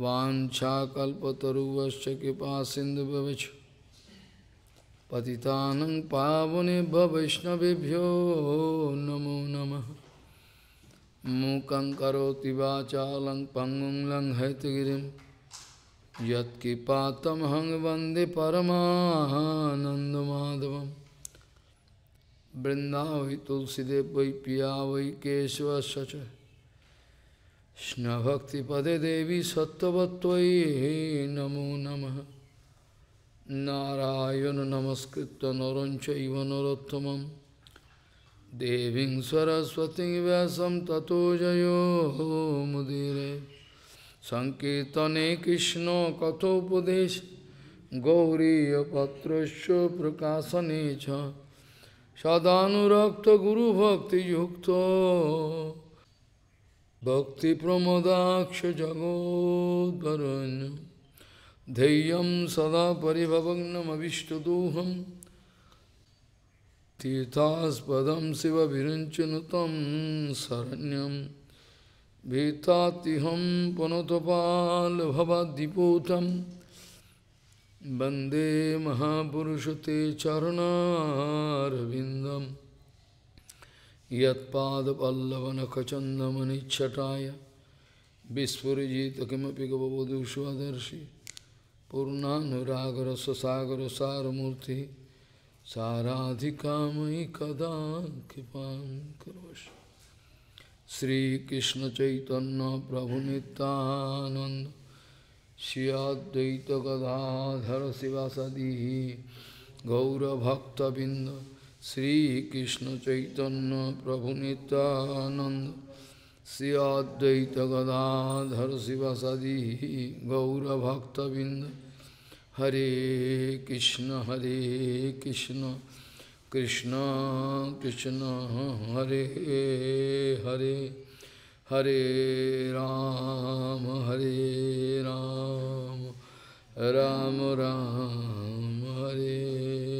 वाछाकुवश कृपा सिन्धुभवच पति पावने वैष्णवभ्यो नमो नम मूकं करोति वाचालं यम हंग वंदे वन्दे परमानन्दमाधवं वै तुलसीदेव वै पिया वै केशवश्च Pade Devi Sattvatvai Namo Namah Narayana Namaskritta Narancha Ivanarottamam Deving Saraswati Vyasam Tato Jayo Mudire Sankirtane Krishna Kathopadesh Gauriya Patrasya Prakasanecha Sadhanurakta Guru Bhakti Yukta Bhakti Pramodaksh Jagod Jagodvaranya Deyam Sada Parivavagnam Avishtaduham Padam Siva Virinchanatam Saranyam Vetatiham Panotapal Bhavadiputam Bande Mahapurushate Charanarvindam यत्पादपल्लवनखचन्दमनिच्छटाय विस्फुरिजितकिमपि गवधूष्वदर्शि पूर्णानुरागरससागरसारमूर्ति साराधिकामयि कदा कृपां कुरुषि श्रीकृष्णचैतन्यप्रभुनितानन्द श्रियाद्वैतगदाधर शिवासदिः गौरभक्तबिन्द Sri Krishna Chaitanya Prabhu Nityananda Sri Advaita Gadadhar Sivasadi Gaura Bhakta Bind Hare Krishna Hare Krishna Krishna Krishna Hare Hare Hare Ram Hare Ram Ram Ram Hare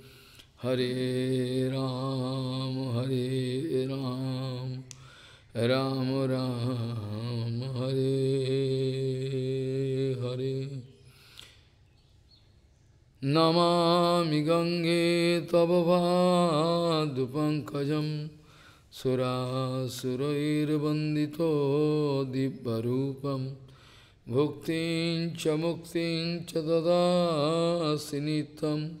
Hare Ram, Hare Ram, Ram Ram, Hare Hare. Namami Gange Tavadupankajam Sura Surairabandito Dibbarupam Bhuktin Chamuktin Chadada Sinitam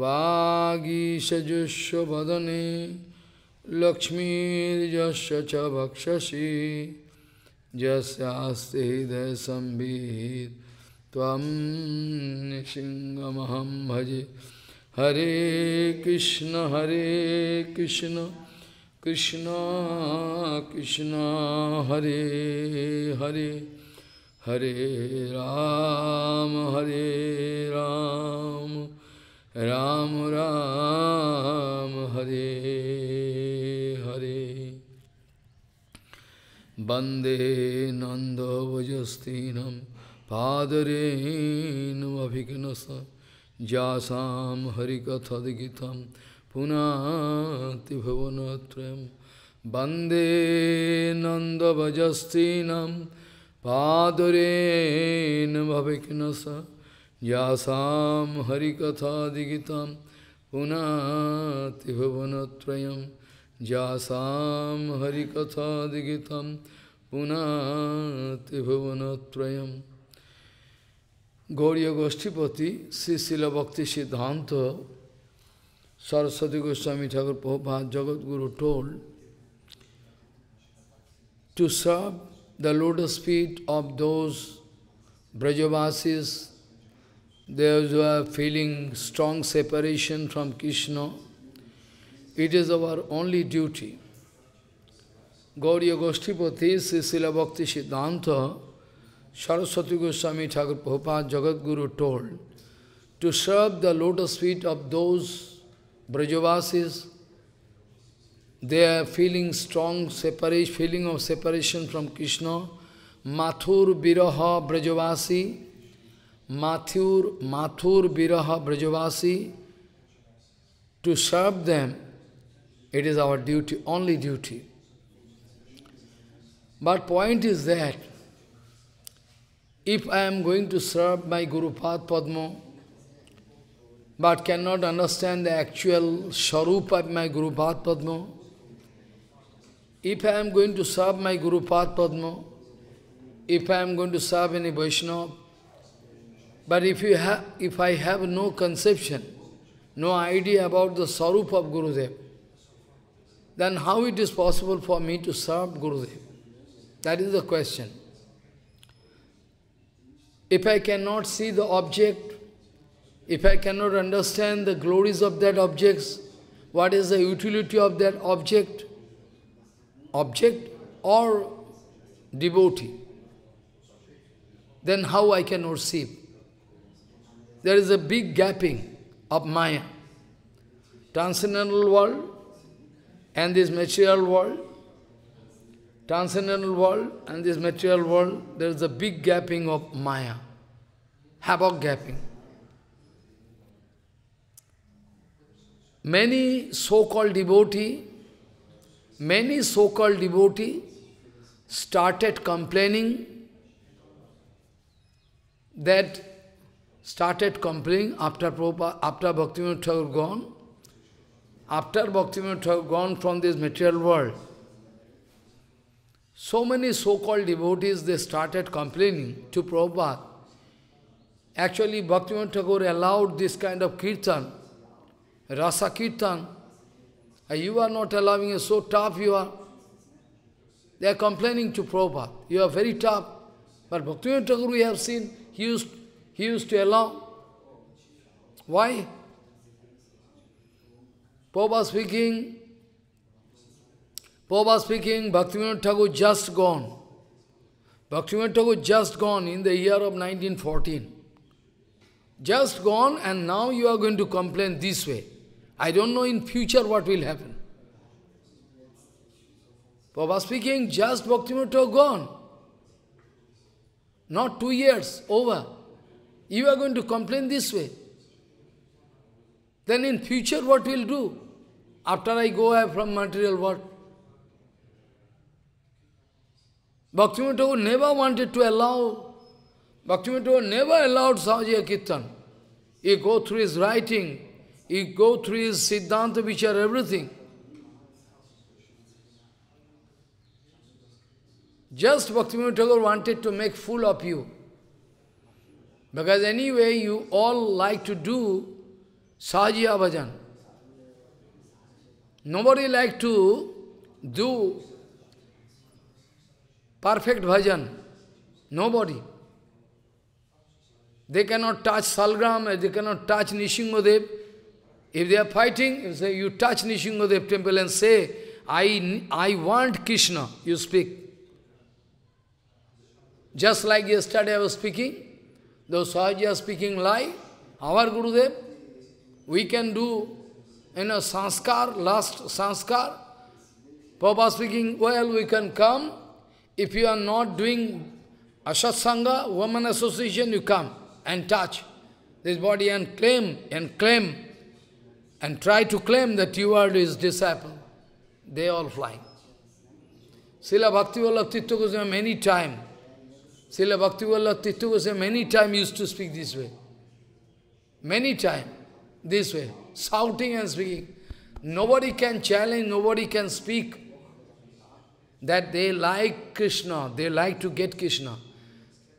वागीशजुष्वदने लक्ष्मीर्जस्य च भक्षसि हृदय संभीत भजे हरे कृष्ण हरे कृष्ण कृष्ण कृष्ण हरे हरे हरे राम हरे राम, हरे Ram Ram Ram Hare Hare Bande Nanda Vajastinam Padre Nuaviganasa Jasam Harikathad Gitam Punati Bhavanatrem Bande Nanda Vajastinam Padre Nuaviganasa यासाम हरिकथा दिगिता पुनाति भुवनत्रयम् जासाम हरिकथा दिगिता पुनाति भुवनत्रयम Gauri गोष्ठीपति Shri शिल भक्ति सिद्धांत Saraswati Goswami Thakur Prabhupada Jagat Guru told to serve the lotus feet of those Brajavasis Those who are feeling strong separation from Krishna, it is our only duty. Gauriya Goshtipati, Sisila Bhakti Siddhanta, Saraswati Goswami Thakur Prabhupada Jagadguru told, to serve the lotus feet of those Brajavasis, they are feeling strong separation, feeling of separation from Krishna, Mathur Viraha Brajavasi, Mathur, Mathur Viraha Brajavasi, to serve them, it is our duty, only duty. But point is that, if I am going to serve my Guru Pad Padma, but cannot understand the actual Sharup of my Guru Pad Padma, if I am going to serve my Guru Pad Padma, if I am going to serve any Vaishnava, but if, you if I have no conception, no idea about the Sarup of Gurudev, then how it is possible for me to serve Gurudev? That is the question. If I cannot see the object, if I cannot understand the glories of that object, what is the utility of that object, object or devotee, then how I can receive? there is a big gapping of Maya. Transcendental world and this material world, transcendental world and this material world, there is a big gapping of Maya, havoc gapping. Many so-called devotee, many so-called devotee started complaining that started complaining after Prabhupada, after Bhaktivinoda Thakur gone, after Bhaktivinoda Thakur gone from this material world, so many so-called devotees, they started complaining to Prabhupada. Actually, Bhaktivinoda Thakur allowed this kind of kirtan, rasa kirtan. Ah, you are not allowing it, so tough you are. They are complaining to Prabhupada. You are very tough. But Bhaktivinoda Thakur, we have seen, he used he used to allow. Why? Prabhupada speaking, Prabhupada speaking, Bhaktivinoda Thakur just gone. Bhaktivinoda Thakur just gone in the year of 1914. Just gone and now you are going to complain this way. I don't know in future what will happen. Prabhupada speaking, just Bhaktivinoda Thakur gone. Not two years, over. You are going to complain this way. Then in future what will do? After I go away from material world. Bhaktivinoda never wanted to allow, Bhaktivinoda never allowed Sahaja Kirtan. He go through his writing, he go through his Siddhanta Vichar, everything. Just Bhaktivinoda wanted to make fool of you. Because anyway, you all like to do sajya Bhajan. Nobody like to do perfect bhajan. Nobody. They cannot touch Salgram, they cannot touch Nishingodev. If they are fighting, you say, you touch Nishingodev temple and say, I, I want Krishna, you speak. Just like yesterday I was speaking, Though Sahaja speaking lie, our Gurudev, we can do, you know, sanskar, last sanskar. Papa speaking, well, we can come. If you are not doing Ashat Sangha, woman association, you come and touch this body and claim, and claim, and try to claim that you are his disciple. They all fly. Srila Bhakti Titta Goswami many times Srila Bhaktivallabh Tittu Goswami many times used to speak this way. Many times, this way, shouting and speaking. Nobody can challenge, nobody can speak that they like Krishna, they like to get Krishna.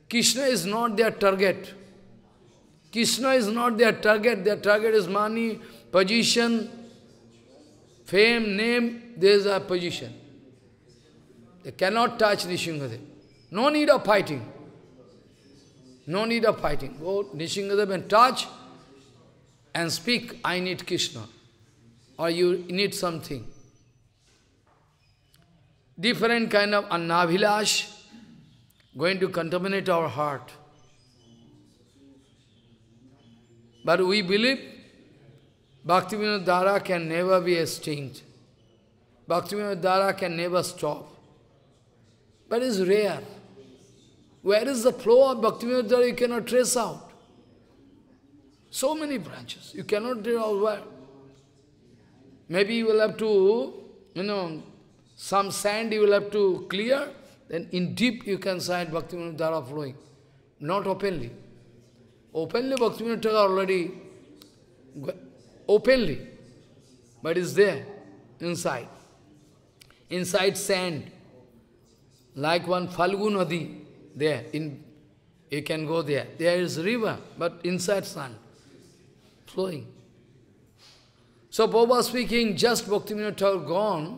Krishna is not their target. Krishna is not their target, their target is money, position, fame, name, there is a position. They cannot touch Nishingadev. No need of fighting. No need of fighting. Go Nishingadev and touch and speak, I need Krishna. Or you need something. Different kind of annabhilash going to contaminate our heart. But we believe Bhaktivinoda Dara can never be extinct. Bhaktivinoda Dara can never stop. But it's rare. Where is the flow of Bhaktivinoda you cannot trace out. So many branches, you cannot trace out where. Maybe you will have to, you know, some sand you will have to clear, then in deep you can find Bhaktivinoda Dhara flowing, not openly. Openly Bhaktivinoda already, openly, but it's there, inside. Inside sand, like one Falgunadi. There, in, you can go there. There is river, but inside sand, flowing. So Baba speaking, just Bhakti Minotaur gone,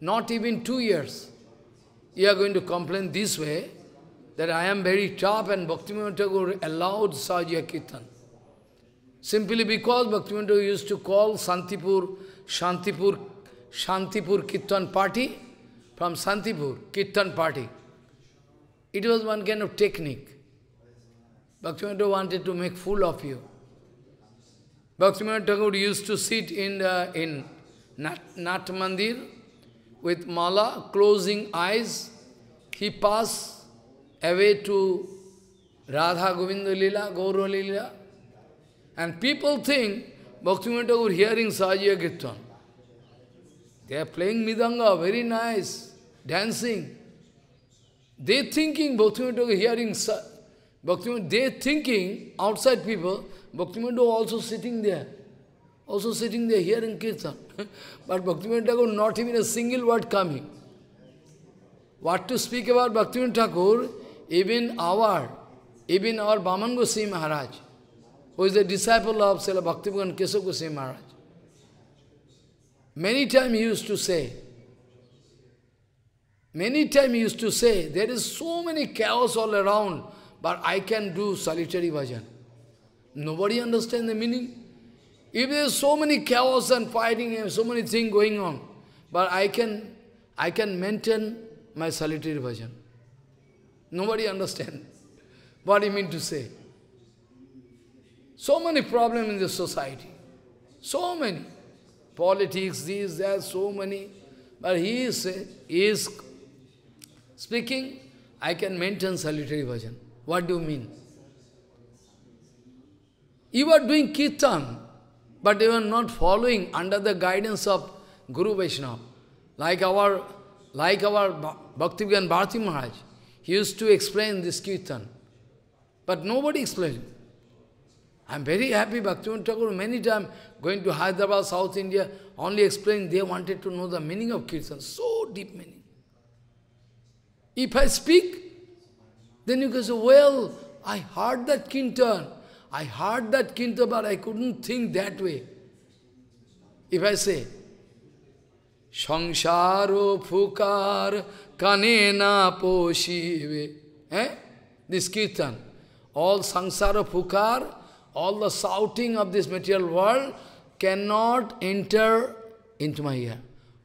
not even two years. You are going to complain this way, that I am very tough and Bhakti Minotaur allowed Sajya Kirtan. Simply because bhakti Minotaur used to call Santipur, Shantipur, Shantipur Kirtan party, from Santipur, Kirtan party. It was one kind of technique. Bhaktivinoda wanted to make fool of you. Bhaktivinoda Thakur used to sit in, the, in Nat, Nat Mandir with mala, closing eyes. He passed away to Radha Govinda Lila, Gaura Lila. And people think Bhaktivinoda Thakur hearing Sahajiya Kirtan. They are playing Midanga, very nice, dancing. They thinking, Bhaktivinoda hearing, Bhaktivinoda, they thinking, outside people, Bhaktivinoda also sitting there, also sitting there hearing Kirtan. but Bhaktivinoda Thakur not even a single word coming. What to speak about Bhaktivinoda Thakur? Even our, even our Bhaman Goswami Maharaj, who is a disciple of Srila Bhaktivedanta Kesava Goswami Maharaj. Many times he used to say, Many times he used to say, there is so many chaos all around, but I can do solitary bhajan. Nobody understands the meaning. If there is so many chaos and fighting and so many things going on, but I can, I can maintain my solitary bhajan. Nobody understands what he mean to say. So many problems in the society. So many. Politics, these, that, so many. But he is, he is speaking, I can maintain solitary bhajan. What do you mean? You are doing kirtan, but you are not following under the guidance of Guru Vaishnava. Like our, like our Bhaktivigyan Bharati Maharaj, he used to explain this kirtan. But nobody explained. I'm very happy Bhaktivinoda Thakur many times going to Hyderabad, South India, only explained they wanted to know the meaning of kirtan, so deep meaning. If I speak, then you can say, well, I heard that Kintan. I heard that Kintan, but I couldn't think that way. If I say, Shangsharo Phukar Kanena Poshive. Eh? This Kirtan. All Sangsara Phukar, all the shouting of this material world cannot enter into my ear.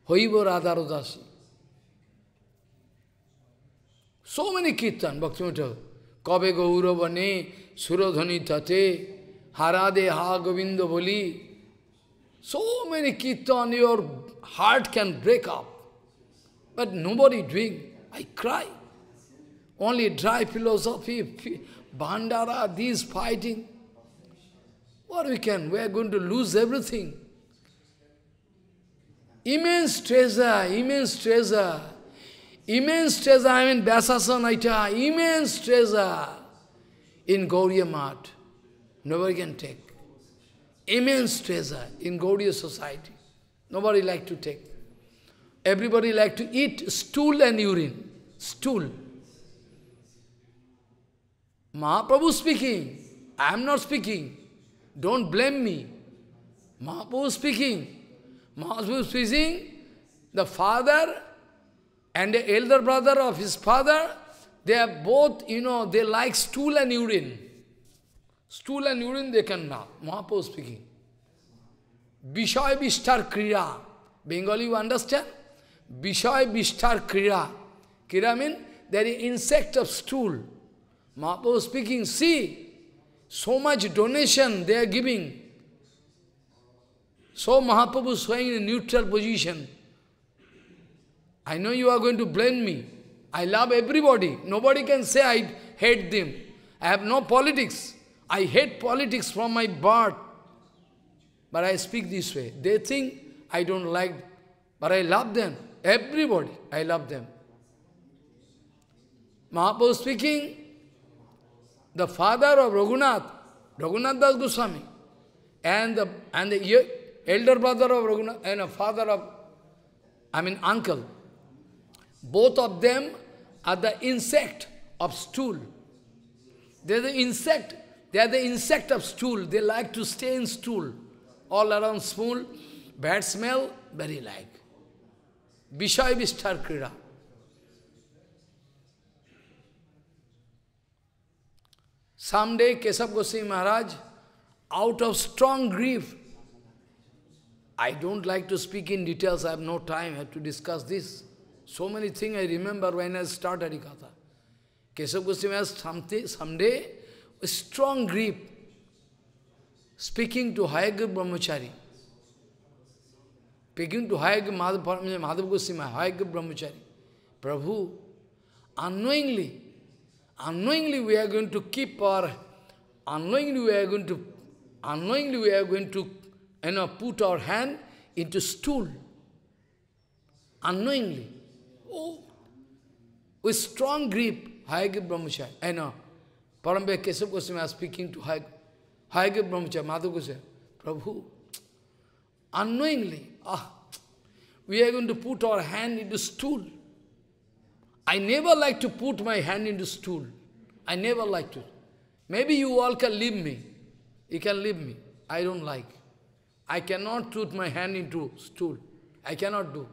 Hoibo Radharodasi. So many kirtan, Bhaktivinoda. Kabe gauravane, suradhani tate, harade ha govinda So many kirtan, your heart can break up. But nobody doing. I cry. Only dry philosophy, bandara, these fighting. What we can? We are going to lose everything. Immense treasure, immense treasure. Immense treasure, I mean Vyasasanaita, immense treasure in Gauriya Mat. Nobody can take. Immense treasure in Gauriya society. Nobody like to take. Everybody like to eat stool and urine. Stool. Mahaprabhu speaking. I am not speaking. Don't blame me. Mahaprabhu speaking. Mahaprabhu speaking. The father and the elder brother of his father, they are both, you know, they like stool and urine. Stool and urine they can now. Mahaprabhu speaking. Bishoy Bishtar Kriya. Bengali you understand? Bishoy Bishtar Kriya. Kriya means there is insect of stool. Mahaprabhu speaking, see, so much donation they are giving. So Mahaprabhu is showing a neutral position. I know you are going to blame me. I love everybody. Nobody can say I hate them. I have no politics. I hate politics from my birth. But I speak this way. They think I don't like, but I love them. Everybody, I love them. Mahaprabhu speaking, the father of Raghunath, Raghunath Das Goswami, and the, and the elder brother of Raghunath, and a father of, I mean uncle, both of them are the insect of stool. They are the insect. They are the insect of stool. They like to stay in stool. All around stool. Bad smell, very like. Vishay Vistar Krira. Someday, Kesab Goswami Maharaj, out of strong grief, I don't like to speak in details, I have no time, I have to discuss this. So many things I remember when I started Harikatha. Keshav Goswami has someday, someday a strong grip speaking to Hayagir Brahmachari. Speaking to Hayagir Madhav, Madhav Goswami, Brahmachari. Prabhu, unknowingly, unknowingly we are going to keep our, unknowingly we are going to, unknowingly we are going to, you know, put our hand into stool. Unknowingly. Oh, with strong grip, Hayagya Brahmachari. I know. Parambhaya Kesab Goswami was speaking to Hayagya Brahmachari, Madhu Goswami. Prabhu, unknowingly, ah, we are going to put our hand into stool. I never like to put my hand into stool. I never like to. Maybe you all can leave me. You can leave me. I don't like. I cannot put my hand into stool. I cannot do.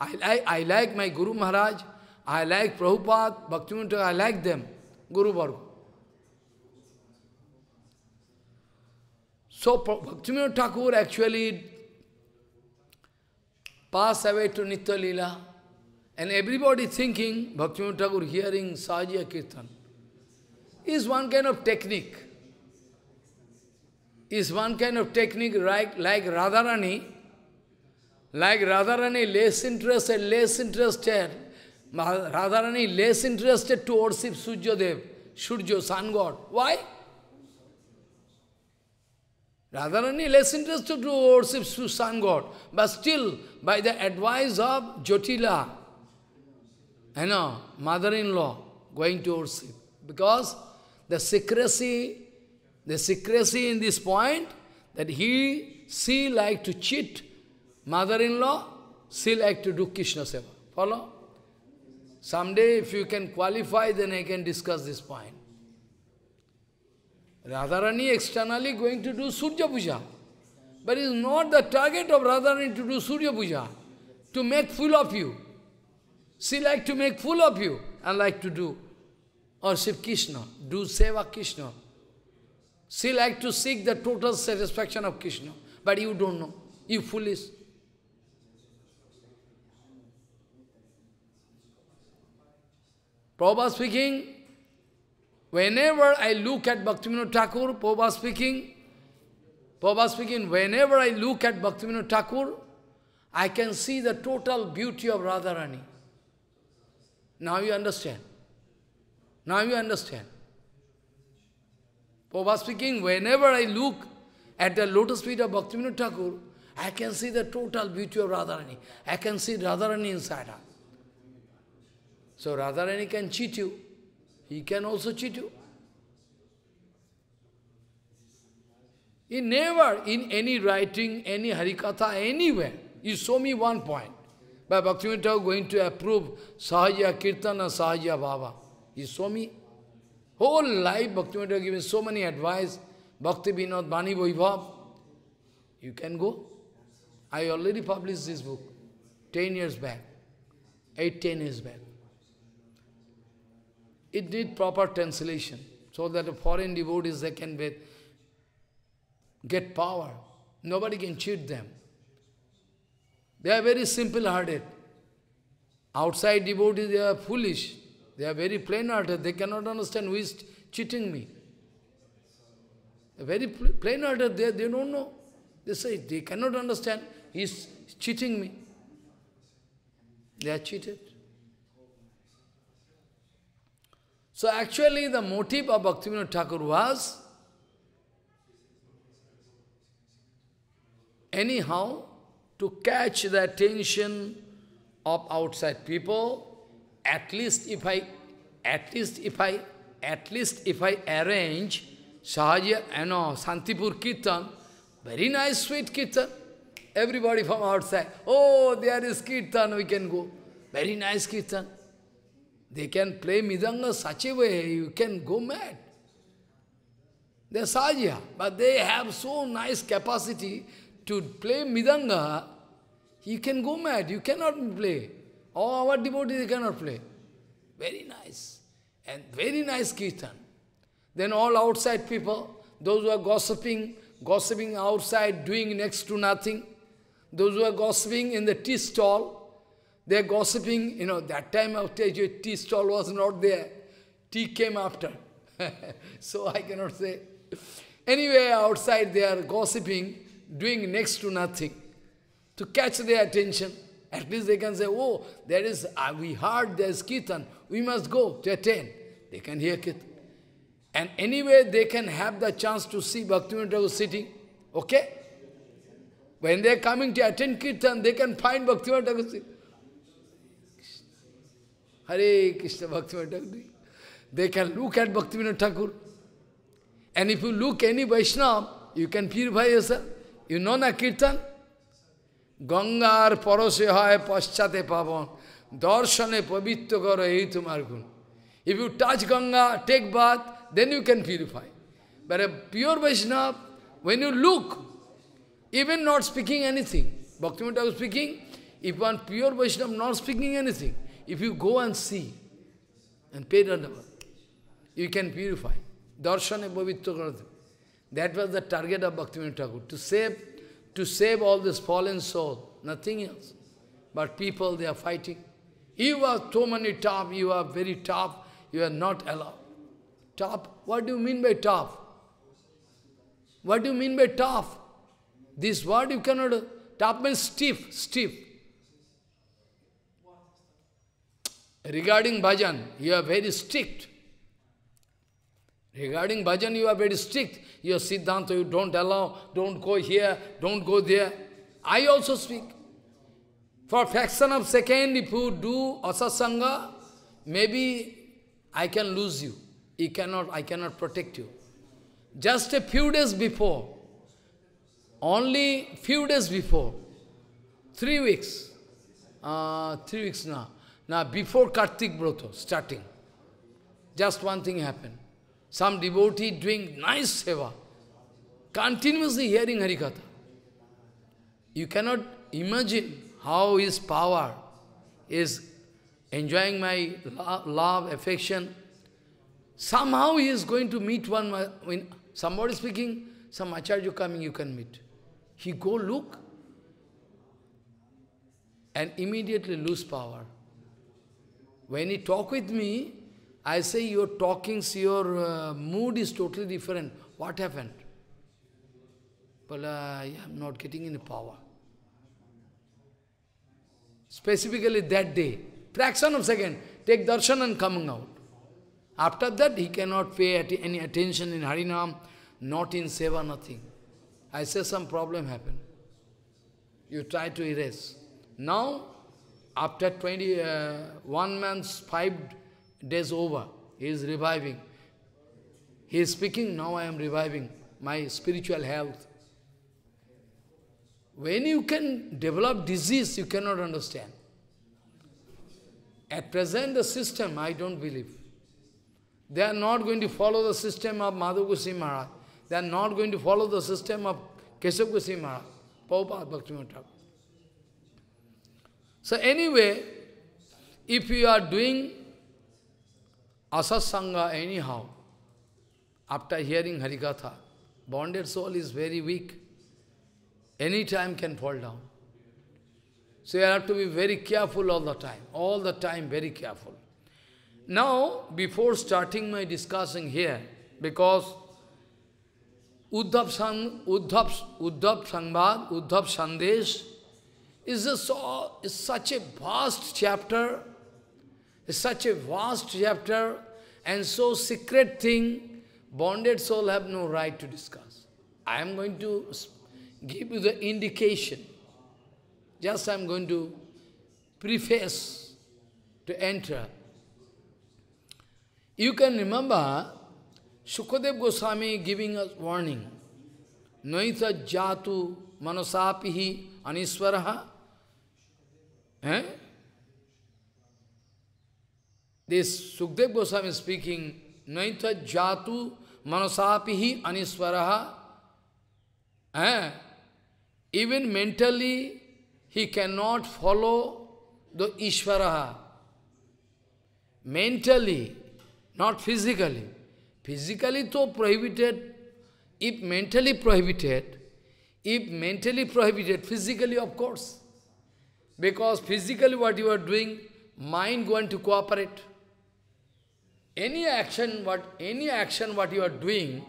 I like, I like my Guru Maharaj, I like Prabhupada, Bhaktivinoda, I like them, Guru Bhargava. So Bhaktivinoda Thakur actually passed away to Nitya Leela. And everybody thinking, Bhaktivinoda Thakur hearing Sajya Kirtan is one kind of technique. Is one kind of technique like, like Radharani. Like Radharani, less interested, less interested. Radharani, less interested to worship Dev, Surya, sun god. Why? Radharani, less interested to worship sun god. But still, by the advice of Jotila, I know, mother-in-law, going to worship. Because the secrecy, the secrecy in this point, that he, she like to cheat Mother-in-law, she like to do Krishna Seva. Follow? Someday if you can qualify, then I can discuss this point. Radharani externally going to do Surya Puja. But it's not the target of Radharani to do Surya Puja. To make fool of you. She like to make fool of you and like to do. Or Shiv Krishna, do Seva Krishna. She like to seek the total satisfaction of Krishna. But you don't know. You foolish. Prabhupada speaking, whenever I look at Bhaktivinoda Thakur, Prabhupada speaking, Prabhupada speaking, whenever I look at Bhaktivinoda Thakur, I can see the total beauty of Radharani. Now you understand. Now you understand. Prabhupada speaking, whenever I look at the lotus feet of Bhaktivinoda Thakur, I can see the total beauty of Radharani. I can see Radharani inside her. So Radharani can cheat you. He can also cheat you. He never, in any writing, any harikatha, anywhere, you show me one point. By Bhaktivinoda going to approve Sahaja Kirtana, Sahaja Baba. He show me. Whole life Bhaktivinoda giving so many advice. Bhakti Vinod Bani Vaibhav. You can go. I already published this book 10 years back, 8, 10 years back. It need proper translation, so that the foreign devotees, they can be, get power. Nobody can cheat them. They are very simple-hearted. Outside devotees, they are foolish. They are very plain-hearted. They cannot understand who is cheating me. very plain-hearted, they, they don't know. They say, they cannot understand, he is cheating me. They are cheated. So actually the motive of Bhaktivinoda Thakur was, anyhow, to catch the attention of outside people, at least if I, at least if I, at least if I arrange Sahaja, you uh, know, Santipur Kirtan, very nice sweet Kirtan, everybody from outside, oh, there is Kirtan, we can go, very nice Kirtan. They can play Midanga such a way, you can go mad. They're Sajya, but they have so nice capacity to play Midanga, you can go mad, you cannot play. All our devotees cannot play. Very nice. And very nice Kirtan. Then all outside people, those who are gossiping, gossiping outside, doing next to nothing, those who are gossiping in the tea stall, they're gossiping, you know, that time of tea stall was not there. Tea came after. so I cannot say. Anyway, outside they are gossiping, doing next to nothing. To catch their attention. At least they can say, oh, there is, uh, we heard there's Kirtan, we must go to attend. They can hear Kirtan. And anyway, they can have the chance to see Bhaktivinoda Thakur sitting. Okay? When they are coming to attend Kirtan, they can find Bhaktivinoda Thakur sitting. Hare Krishna Bhaktivinoda Thakur. They can look at Bhaktivinoda Thakur. And if you look any Vaishnava, you can purify yourself. You know na kirtan? Gangar parose hoy paschate pavan, darshane pavitya karo ei tumar If you touch Ganga, take bath, then you can purify. But a pure Vaishnava, when you look, even not speaking anything, Bhaktivinoda was speaking, if one pure Vaishnava not speaking anything, if you go and see and pay Dandavat, you can purify. Darshana Bhavitya That was the target of Bhaktivinoda Thakur, to save, to save all this fallen soul, nothing else. But people, they are fighting. You are so many top, you are very tough. you are not allowed. Top? What do you mean by tough? What do you mean by tough? This word you cannot... Tough means stiff, stiff. regarding bhajan, you are very strict. Regarding bhajan, you are very strict. Your siddhanta, you don't allow, don't go here, don't go there. I also speak. For fraction of second, if you do asasanga, maybe I can lose you. You cannot, I cannot protect you. Just a few days before, only few days before, three weeks, uh, three weeks now, now before Kartik Broto starting, just one thing happened. Some devotee doing nice seva, continuously hearing Harikatha. You cannot imagine how his power is enjoying my love, affection. Somehow he is going to meet one, when somebody speaking, some acharya coming, you can meet. He go look and immediately lose power. When he talk with me, I say your talking, your uh, mood is totally different. What happened? But uh, I am not getting any power. Specifically that day, fraction of second, take darshan and coming out. After that, he cannot pay at any attention in Harinam, not in Seva, nothing. I say some problem happened. You try to erase. Now, after 21 uh, five days over, he is reviving. He is speaking, now I am reviving my spiritual health. When you can develop disease, you cannot understand. At present, the system, I don't believe. They are not going to follow the system of Madhugusi Maharaj. They are not going to follow the system of Keshav Goswami Maharaj, Prabhupada Bhaktivinoda so anyway, if you are doing asasanga anyhow, after hearing Harikatha, bonded soul is very weak. Any time can fall down. So you have to be very careful all the time. All the time very careful. Now, before starting my discussing here, because Uddhav, Sang, Uddhav, Uddhav Sangbad, Uddhav Sandesh, is, a, is such a vast chapter, is such a vast chapter, and so secret thing, bonded soul have no right to discuss. I am going to give you the indication. Just I am going to preface to enter. You can remember Shukadev Goswami giving us warning. Noitha jatu manasapihi aniswaraha Eh? This Sukdev Goswami speaking, Naita jatu manasapihi aniswaraha. Eh? Even mentally, he cannot follow the Ishvaraha. Mentally, not physically. Physically though prohibited, if mentally prohibited, if mentally prohibited, physically of course, because physically what you are doing, mind going to cooperate. Any action what any action what you are doing,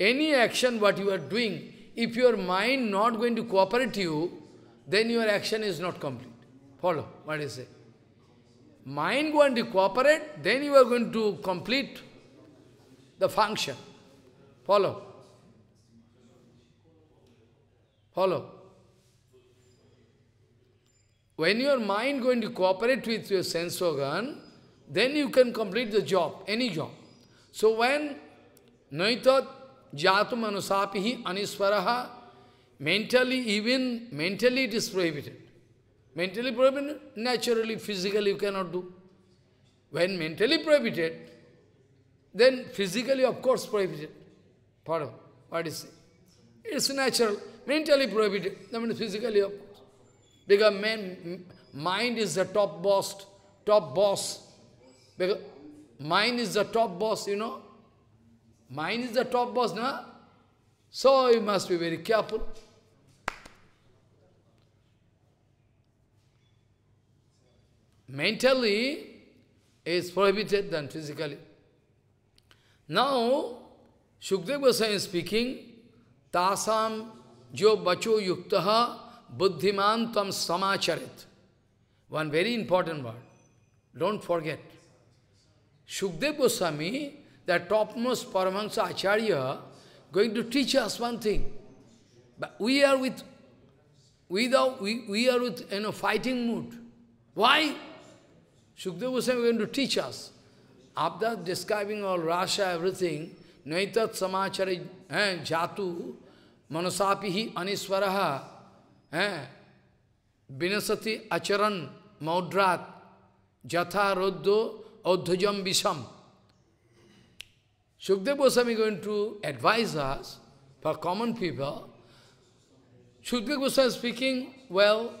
any action what you are doing, if your mind not going to cooperate you, then your action is not complete. Follow what I say. Mind going to cooperate, then you are going to complete the function. Follow. Follow. When your mind going to cooperate with your sense organ, then you can complete the job, any job. So when naitat jatum anusapihi aniswaraha, mentally, even mentally it is prohibited. Mentally prohibited, naturally, physically you cannot do. When mentally prohibited, then physically of course prohibited. Pardon, what is it? It's natural, mentally prohibited, that means physically of course. Because man, mind is the top boss, top boss. Because mind is the top boss, you know. Mind is the top boss, no? So you must be very careful. Mentally is prohibited than physically. Now, Shukdev Goswami is speaking, Tasam jo bacho yuktaha buddhiman tam samacharit. One very important word. Don't forget. Shukdev Goswami, the topmost Paramahansa Acharya, going to teach us one thing. But we are with, without, we, we are with, you know, fighting mood. Why? Shukdev Goswami is going to teach us. After describing all Russia, everything, Naitat Samachari eh, Jatu Manasapihi Aniswaraha Eh? Vinasati acharan maudrat jatha roddo odhujam visham. Shukdev Goswami going to advise us, for common people, Shukdev Goswami speaking, well,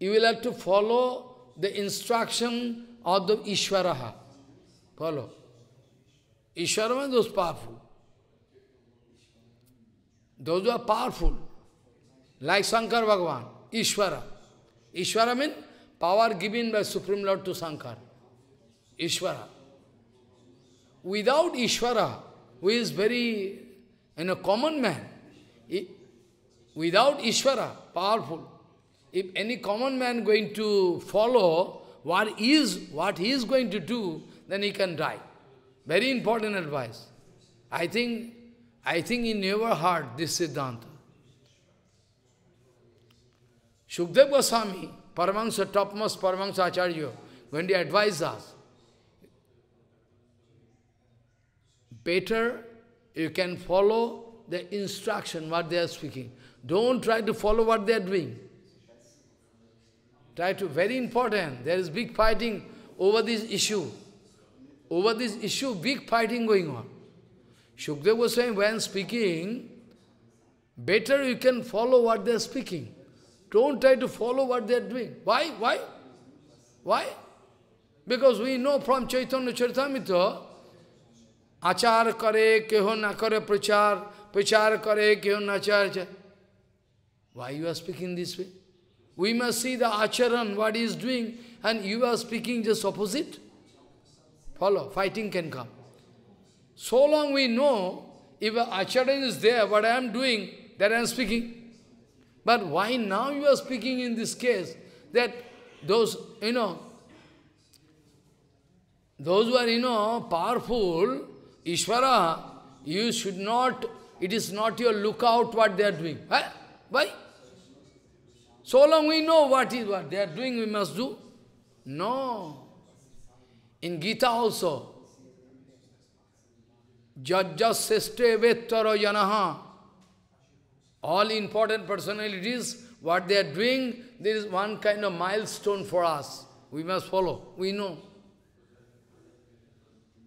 you will have to follow the instruction of the Ishwaraha. Follow. Ishwara means those powerful. Those who are powerful, like Shankar Bhagavan, Ishvara. Ishvara means power given by Supreme Lord to Shankar. Ishvara. Without Ishvara, who is very you know, common man, without Ishvara, powerful, if any common man going to follow what is what he is going to do, then he can die. Very important advice. I think I think he never heard this Siddhanta. Shukdev Goswami, Paramahansa, topmost Paramahansa Acharya, when he advise us, better you can follow the instruction, what they are speaking. Don't try to follow what they are doing. Try to, very important, there is big fighting over this issue. Over this issue, big fighting going on. Shukdev Goswami, when speaking, better you can follow what they are speaking. Don't try to follow what they are doing. Why? Why? Why? Because we know from Chaitanya Charitamrita, achar kare keho na kare prachar, prachar kare keho na char. Why you are speaking this way? We must see the acharan, what he is doing, and you are speaking just opposite. Follow, fighting can come. So long we know, if acharan is there, what I am doing, that I am speaking. But why now you are speaking in this case that those, you know, those who are, you know, powerful, Ishvara, you should not, it is not your lookout what they are doing. Eh? Why? So long we know what is what they are doing, we must do. No. In Gita also, Jajja Seste Vettaro Janaha all important personalities, what they are doing, there is one kind of milestone for us. We must follow. We know.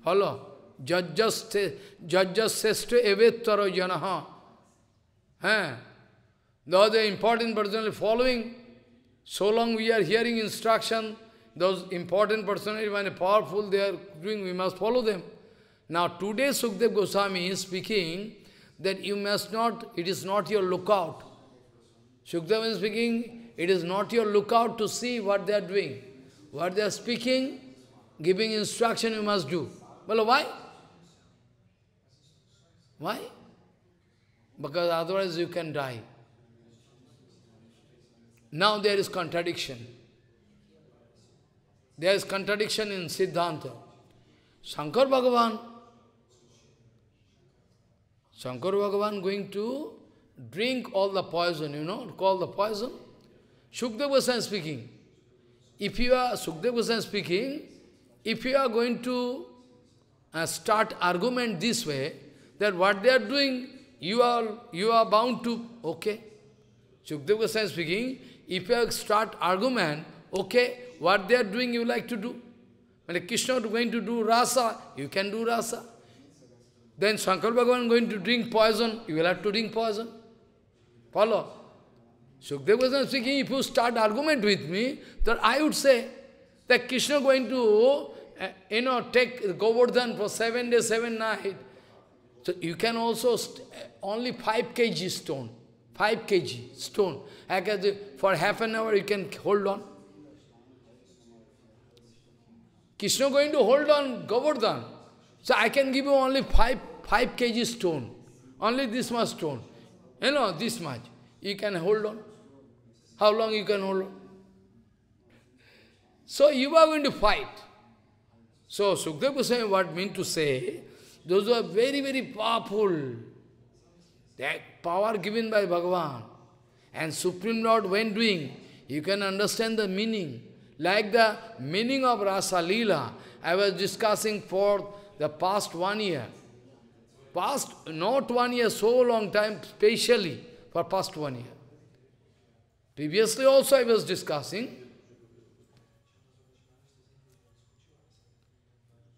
Follow. Judges seshta evettaro janaha. Eh? Those are important personalities following. So long we are hearing instruction, those important personalities, when powerful they are doing, we must follow them. Now today Sukdev Goswami is speaking, that you must not, it is not your lookout. Shukdev is speaking, it is not your lookout to see what they are doing. What they are speaking, giving instruction you must do. Well, why? Why? Because otherwise you can die. Now there is contradiction. There is contradiction in Siddhanta. Shankar Bhagavan Shankar Bhagavan going to drink all the poison, you know, call the poison. Sukdev Goswami speaking. If you are, Sukdev Goswami speaking, if you are going to uh, start argument this way, that what they are doing, you are, you are bound to, okay. Sukdev Goswami speaking, if you start argument, okay, what they are doing you like to do. When Krishna is going to do rasa, you can do rasa. Then Shankar Bhagavan going to drink poison, you will have to drink poison. Follow? Sukdev Goswami speaking, if you start argument with me, then I would say that Krishna going to, uh, you know, take Govardhan for seven days, seven night. So you can also, uh, only 5 kg stone, 5 kg stone. For half an hour you can hold on. Krishna going to hold on Govardhan. So I can give you only 5, 5 kg stone, only this much stone, you know, this much. You can hold on. How long you can hold on? So you are going to fight. So Sukdeva Goswami what mean to say, those are very, very powerful, that power given by Bhagavan, and Supreme Lord when doing, you can understand the meaning. Like the meaning of Rasa Leela, I was discussing for the past one year. Past, not one year, so long time, specially for past one year. Previously also I was discussing,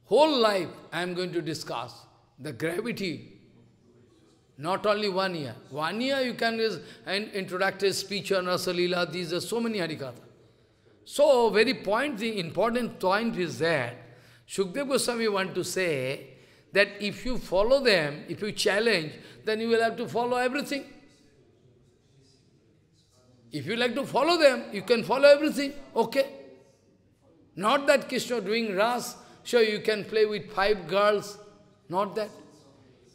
whole life I am going to discuss the gravity, not only one year. One year you can and introductory speech on Rasalila, these are so many Harikatha. So very point, the important point is that Shukdev Goswami want to say that if you follow them, if you challenge, then you will have to follow everything. If you like to follow them, you can follow everything, okay? Not that Krishna doing ras, so you can play with five girls, not that.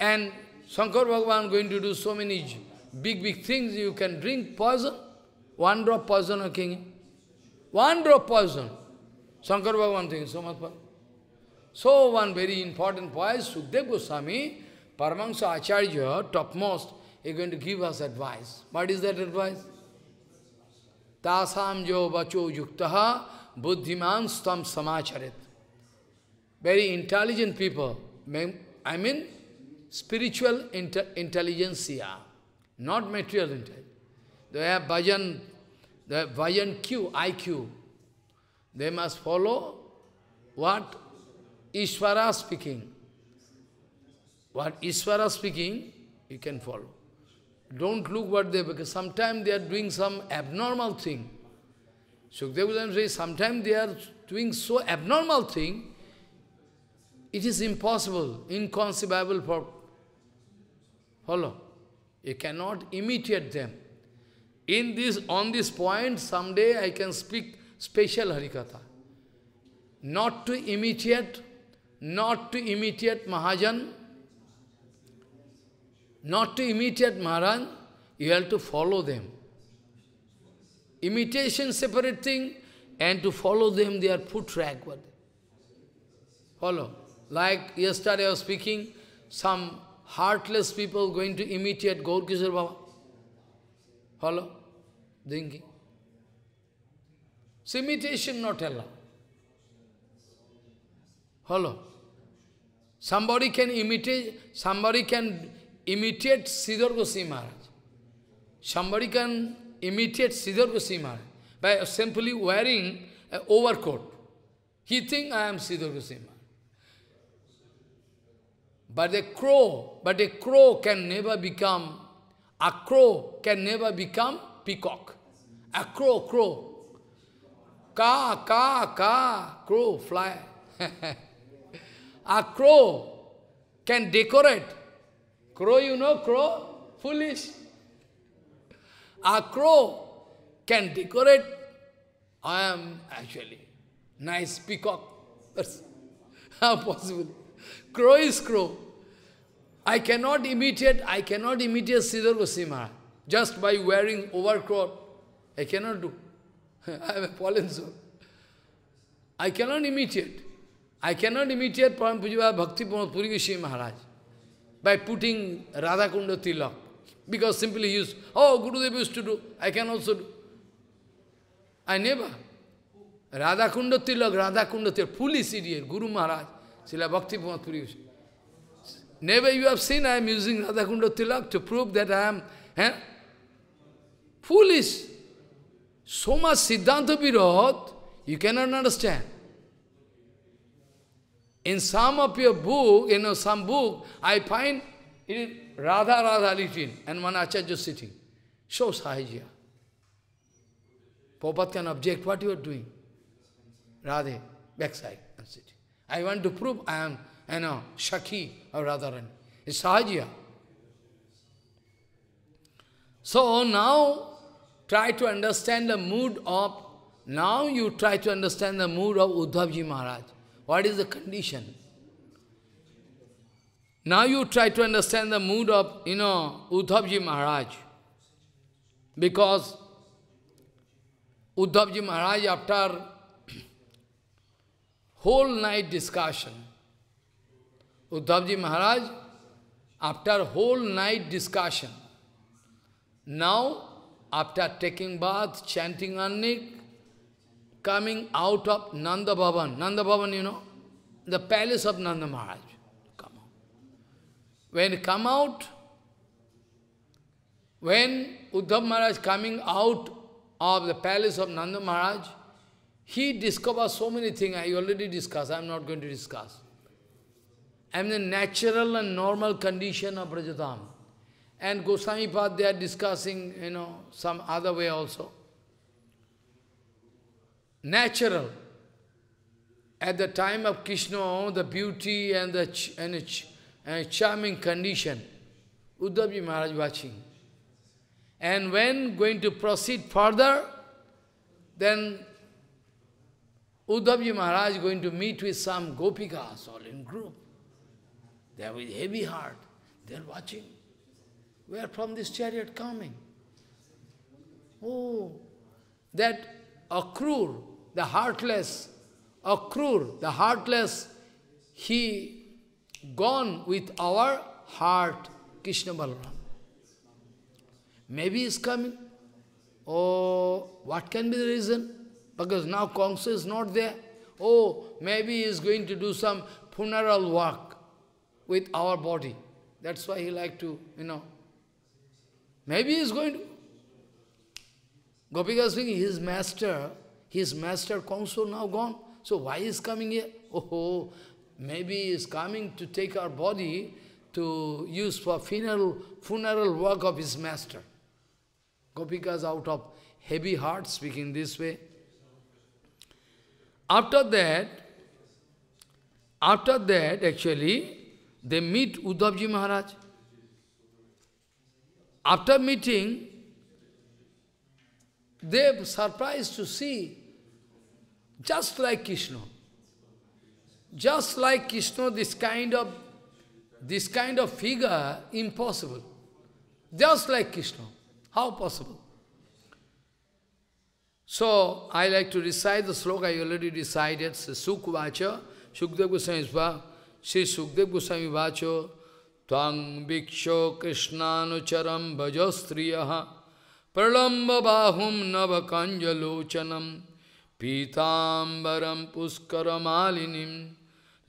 And Shankar Bhagavan going to do so many big, big things, you can drink poison, one drop poison, okay? One drop poison. Shankar Bhagavan thinking so much poison. So one very important point, Sukdev Goswami, Paramahansa Acharya, topmost, is going to give us advice. What is that advice? Tasam jo vacho yuktaha buddhiman stam samacharit. Very intelligent people, I mean spiritual intelligentsia, not material intelligence. They have bhajan, they have bhajan Q, IQ. They must follow what? Ishvara speaking. What Ishvara speaking, you can follow. Don't look what they, because sometimes they are doing some abnormal thing. Sukdev Goswami says, sometimes they are doing so abnormal thing, it is impossible, inconceivable for follow. You cannot imitate them. In this, on this point, someday I can speak special Harikatha. Not to imitate not to imitate Mahajan, not to imitate Maharan, you have to follow them. Imitation separate thing, and to follow them, they are foot backward. Follow. Like yesterday I was speaking, some heartless people going to imitate Gaur Kishore Baba. Follow? Thinking. So imitation not allowed. Hello. Somebody can imitate, somebody can imitate Siddhar Goswami Maharaj. Somebody can imitate Siddhar Goswami Maharaj by simply wearing an overcoat. He thinks I am Siddhar Goswami Maharaj. But a crow, but a crow can never become, a crow can never become peacock. A crow, crow. Ka, ka, ka, crow, fly. A crow can decorate. Crow, you know, crow? Foolish. A crow can decorate. I am actually nice peacock. That's how possible. Crow is crow. I cannot imitate, I cannot imitate Siddhar Goswami just by wearing overcoat. I cannot do. I am a pollen zone. I cannot imitate. I cannot imitate Param Pujivaya Bhakti Puri Goswami Maharaj by putting Radha Kunda Tilak. Because simply used, oh, Gurudev used to do, I can also do. I never. Radha Kunda Tilak, Radha Kunda Tilak, foolish idiot, Guru Maharaj, Sila Bhakti Puri Never you have seen I am using Radha Kunda Tilak to prove that I am eh? foolish. So much Siddhanta virat you cannot understand. In some of your book, you know, some book, I find it is Radha Radha written and one Acharya sitting. So Sahajya. Prabhupada can object, what you are doing? Radhe, backside and sitting. I want to prove I am, you know, Shaki or Radharani. It's Sahajya. So now try to understand the mood of, now you try to understand the mood of Uddhavji Maharaj. What is the condition? Now you try to understand the mood of, you know, Uddhavji Maharaj. Because Uddhavji Maharaj, after whole night discussion, Uddhavji Maharaj, after whole night discussion, now, after taking bath, chanting Annik, coming out of Nanda Bhavan. Nanda Bhavan, you know, the palace of Nanda Maharaj. Come out. When come out, when Uddhav Maharaj coming out of the palace of Nanda Maharaj, he discovers so many things I already discussed, I am not going to discuss. I am the natural and normal condition of Brajadham. And Goswami Pad, they are discussing, you know, some other way also natural. At the time of Krishna, the beauty and the ch and, a ch and a charming condition, Uddhavji Maharaj watching. And when going to proceed further, then Uddhavji Maharaj going to meet with some gopikas all in group. They are with heavy heart. They are watching. Where from this chariot coming? Oh, that a cruel the heartless, cruel. the heartless, he gone with our heart, Krishna Balaram. Maybe he's coming. Oh, what can be the reason? Because now Kongsa is not there. Oh, maybe he's going to do some funeral work with our body. That's why he like to, you know. Maybe he's going to. Gopika Singh, his master, his master Kanso now gone. So why is coming here? Oh, maybe is coming to take our body to use for funeral, funeral work of his master. is out of heavy heart speaking this way. After that, after that actually, they meet Uddhavji Maharaj. After meeting, they are surprised to see just like Krishna. Just like Krishna, this kind of this kind of figure impossible. Just like Krishna. How possible? So I like to recite the sloka I already recited, Sukvacha, Sukdev Goswami Sva, Sri Sukdev Goswami Vacho, Tvang Bhiksho charam Bhajastriyaha, Pralamba Bahum Navakanjalochanam, Pitambaram Puskaramalinim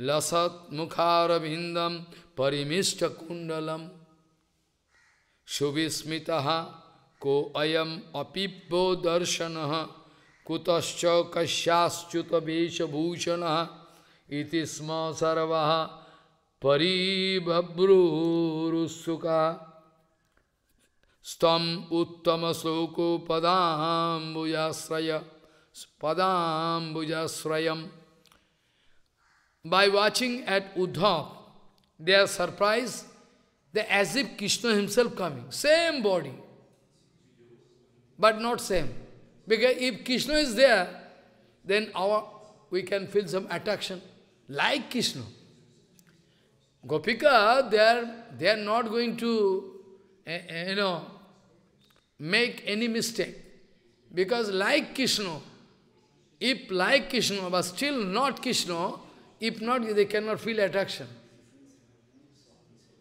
Lasat Mukharabhindam Parimishta Kundalam Shubhismitaha Ko Ayam Apipbo Darshanaha Kutascha Kashyaschuta Vesha Bhushanaha Iti Sma Saravaha Paribhabrurusuka Stam Uttama Sloko Padam Bhujasraya Padambujasrayam. By watching at Uddhav, they are surprised that as if Krishna himself coming, same body, but not same. Because if Krishna is there, then our we can feel some attraction, like Krishna. Gopika, they are, they are not going to, eh, eh, you know, make any mistake. Because like Krishna, if like Krishna, but still not Krishna, if not, they cannot feel attraction.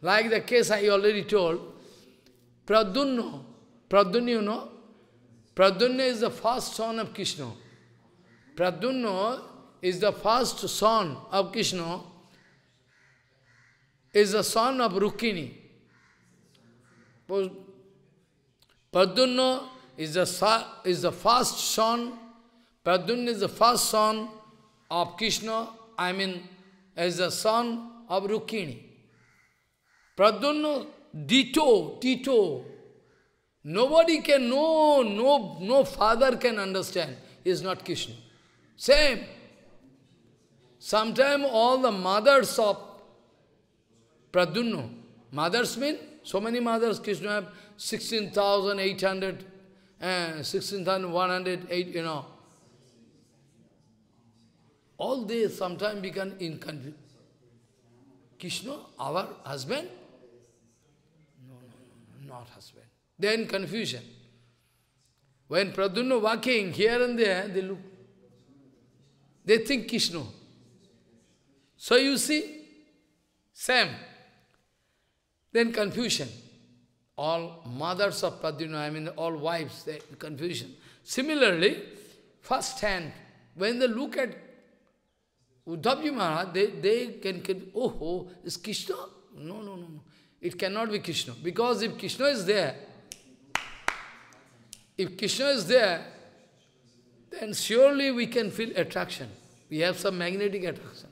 Like the case I already told, Pradunno, Pradunno, you know? Pradunno is the first son of Krishna. Pradunno is the first son of Krishna, is the son of Rukmini. Pradunno is the, is the first son Pradyumna is the first son of Krishna, I mean, as the son of Rukmini. Pradyumna, Dito, Tito. Nobody can know, no, no father can understand, is not Krishna. Same. Sometimes all the mothers of Pradyumna, mothers mean, so many mothers, Krishna have 16,800, uh, eh, 16,108, you know, all day, sometimes become in confusion. Krishna, our husband? No, no, no, not husband. They are in confusion. When Pradunna walking here and there, they look. They think Krishna. So you see, same. Then confusion. All mothers of Pradunna, I mean all wives, they confusion. Similarly, first hand, when they look at Uddhavji Maharaj, they, they can, can, oh, oh, is Krishna? No, no, no, no. It cannot be Krishna. Because if Krishna is there, if Krishna is there, then surely we can feel attraction. We have some magnetic attraction.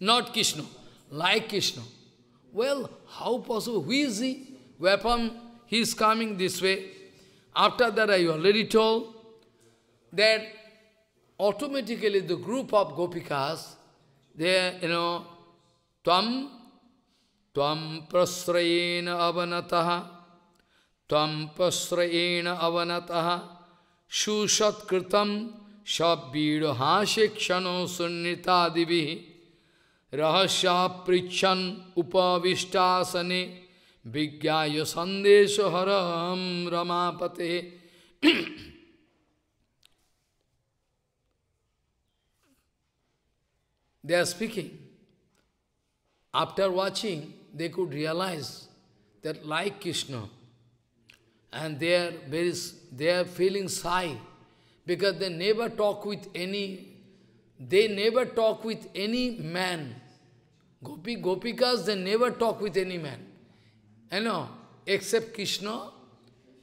Not Krishna, like Krishna. Well, how possible? Who is he? from? he is coming this way. After that, I already told that automatically the group of gopikas, they, you know, tvam, tvam prasrayena avanataha, tvam prasrayena avanataha, shushat kritam, shabbido hasekshano sunnita rahasya prichan upavistasane, विज्ञा संदेश हरम रमापते They are speaking. After watching, they could realize that like Krishna, and they are, very, they are feeling shy because they never talk with any, they never talk with any man. Gopi, Gopikas, they never talk with any man. You know, except Krishna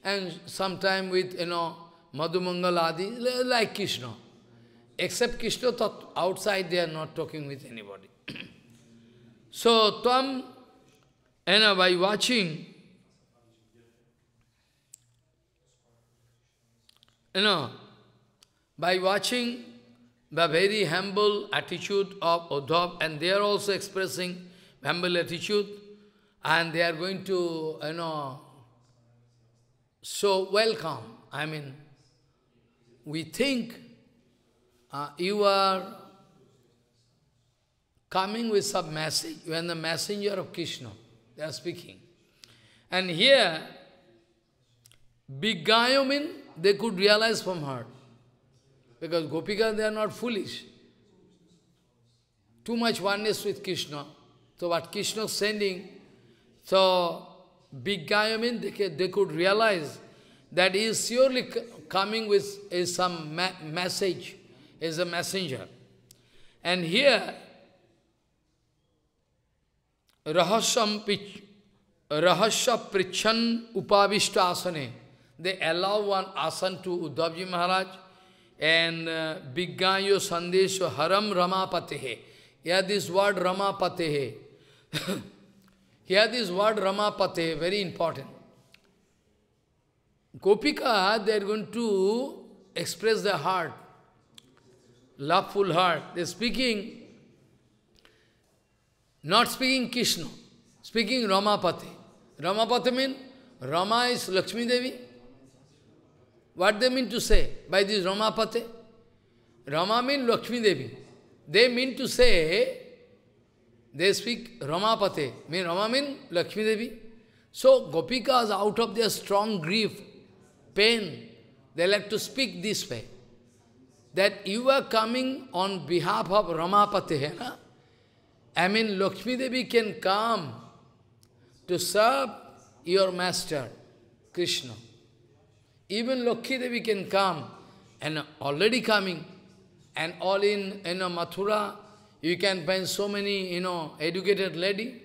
and sometime with, you know, Madhumangaladi, like Krishna. Except Krishna Tattva, outside they are not talking with anybody. so, Tvam, and by watching, you know, by watching the very humble attitude of Uddhav, and they are also expressing humble attitude, and they are going to, you know, so welcome. I mean, we think uh, you are coming with some message, you are the messenger of Krishna, they are speaking. And here, Bigayo mean they could realize from heart. Because Gopika, they are not foolish. Too much oneness with Krishna. So what Krishna is sending, so Bigayo mean they, they could realize that he is surely coming with some message is a messenger. And here, Rahasam Rahasya Prichan Upavishta Asane. They allow one asan to Uddhavji Maharaj and uh, Biggayo uh, Sandesh Haram Ramapatehe. Here this word Ramapatehe. Here this word Ramapatehe, very important. Gopika, they are going to express their heart loveful heart. They're speaking, not speaking Krishna, speaking Ramapati. Ramapati means Rama is Lakshmi Devi. What they mean to say by this Ramapati? Rama means Lakshmi Devi. They mean to say, they speak Ramapati, Mean Rama means Lakshmi Devi. So Gopikas out of their strong grief, pain, they like to speak this way that you are coming on behalf of Ramapati. Na? I mean, Lakshmi Devi can come to serve your master, Krishna. Even Lakshmi Devi can come, and already coming, and all in you know, Mathura, you can find so many, you know, educated lady.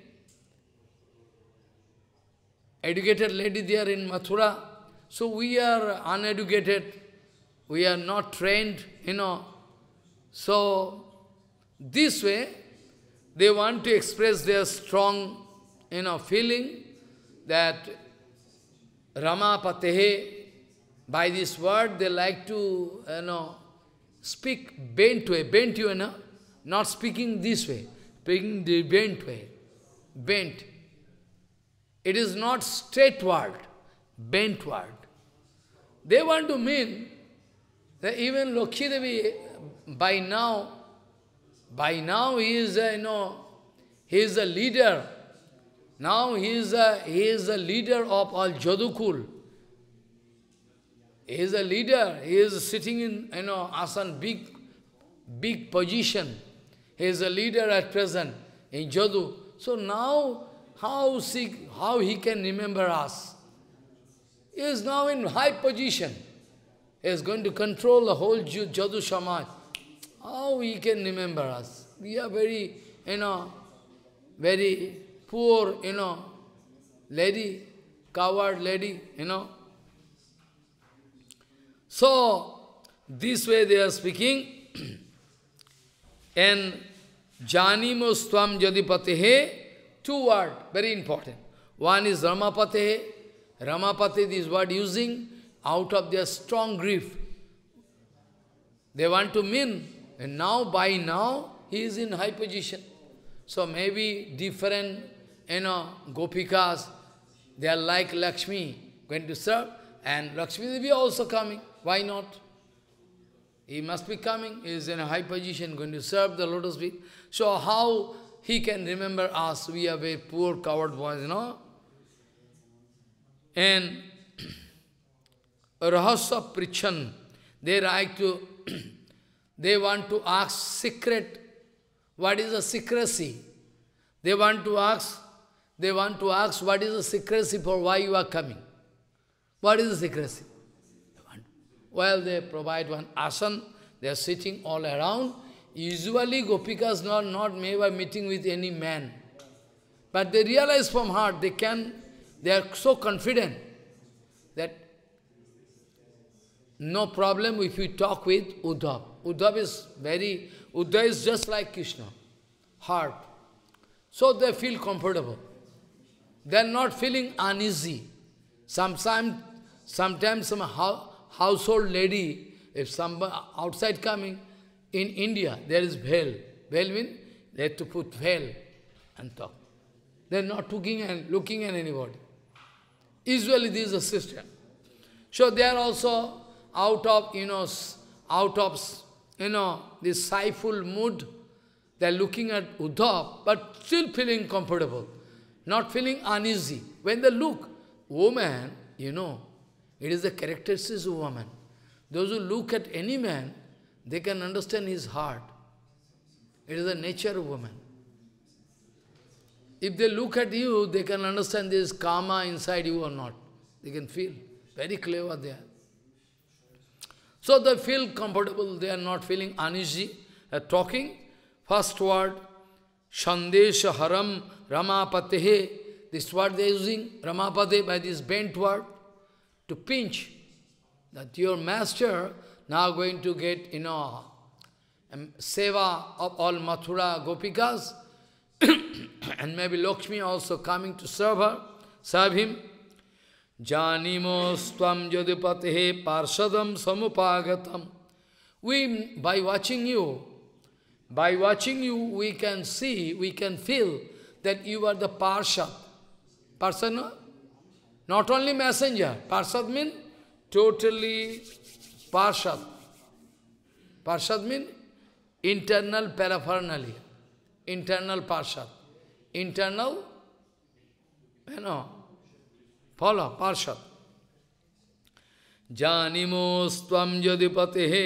Educated lady there in Mathura. So we are uneducated, we are not trained, you know. So, this way, they want to express their strong, you know, feeling that Rama Patehe, by this word, they like to, you know, speak bent way, bent you know, not speaking this way, speaking the bent way, bent. It is not straight word, bent word. They want to mean that even Lakshmi Devi, by now, by now he is, a, you know, he is a leader. Now he is a, he is a leader of all Jodukul. He is a leader. He is sitting in, you know, Asan, big, big position. He is a leader at present in Jadu. So now, how, see, how he can remember us? He is now in high position. He is going to control the whole Jadoo Jadu Samaj. How he can remember us? We are very, you know, very poor, you know, lady, coward lady, you know. So, this way they are speaking. and Janimo Stvam Jadipatehe, two word, very important. One is Ramapatehe. Ramapate, this word using out of their strong grief. They want to win. And now, by now, he is in high position. So maybe different, you know, gopikas, they are like Lakshmi, going to serve. And Lakshmi Devi also coming. Why not? He must be coming. He is in a high position, going to serve the lotus feet. So how he can remember us? We are very poor, coward boys, you know? And rahasa Prichan, they like to, they want to ask secret, what is the secrecy? They want to ask, they want to ask what is the secrecy for why you are coming? What is the secrecy? Well, they provide one asan, they are sitting all around. Usually Gopikas are not made by meeting with any man. But they realize from heart, they can, they are so confident that no problem if you talk with Uddhav. Uddhav is very, Uddhav is just like Krishna, heart. So they feel comfortable. They are not feeling uneasy. Sometimes, sometimes some household lady, if some outside coming, in India there is veil. Veil means they have to put veil and talk. They are not looking and looking at anybody. Usually this is a system. So they are also out of, you know, out of, you know, this sighful mood, they are looking at Uddhav, but still feeling comfortable, not feeling uneasy. When they look, woman, oh you know, it is the characteristics of woman. Those who look at any man, they can understand his heart. It is the nature of woman. If they look at you, they can understand there is karma inside you or not. They can feel. Very clever they are. So they feel comfortable, they are not feeling uneasy. at talking. First word, Shandesha Haram Ramapatehe. This word they are using, Ramapate, by this bent word, to pinch. That your master now going to get, you know, seva of all Mathura Gopikas, and maybe Lakshmi also coming to serve her, serve him. Janimo stvam yadipate samupagatam. We, by watching you, by watching you, we can see, we can feel that you are the parshad. Parshad, no? Not only messenger. Parshad means totally parshad. Parshad means internal paraphernalia. Internal parshad. Internal, you know, follow पार्षद जानीमोस्तम यदिपते हे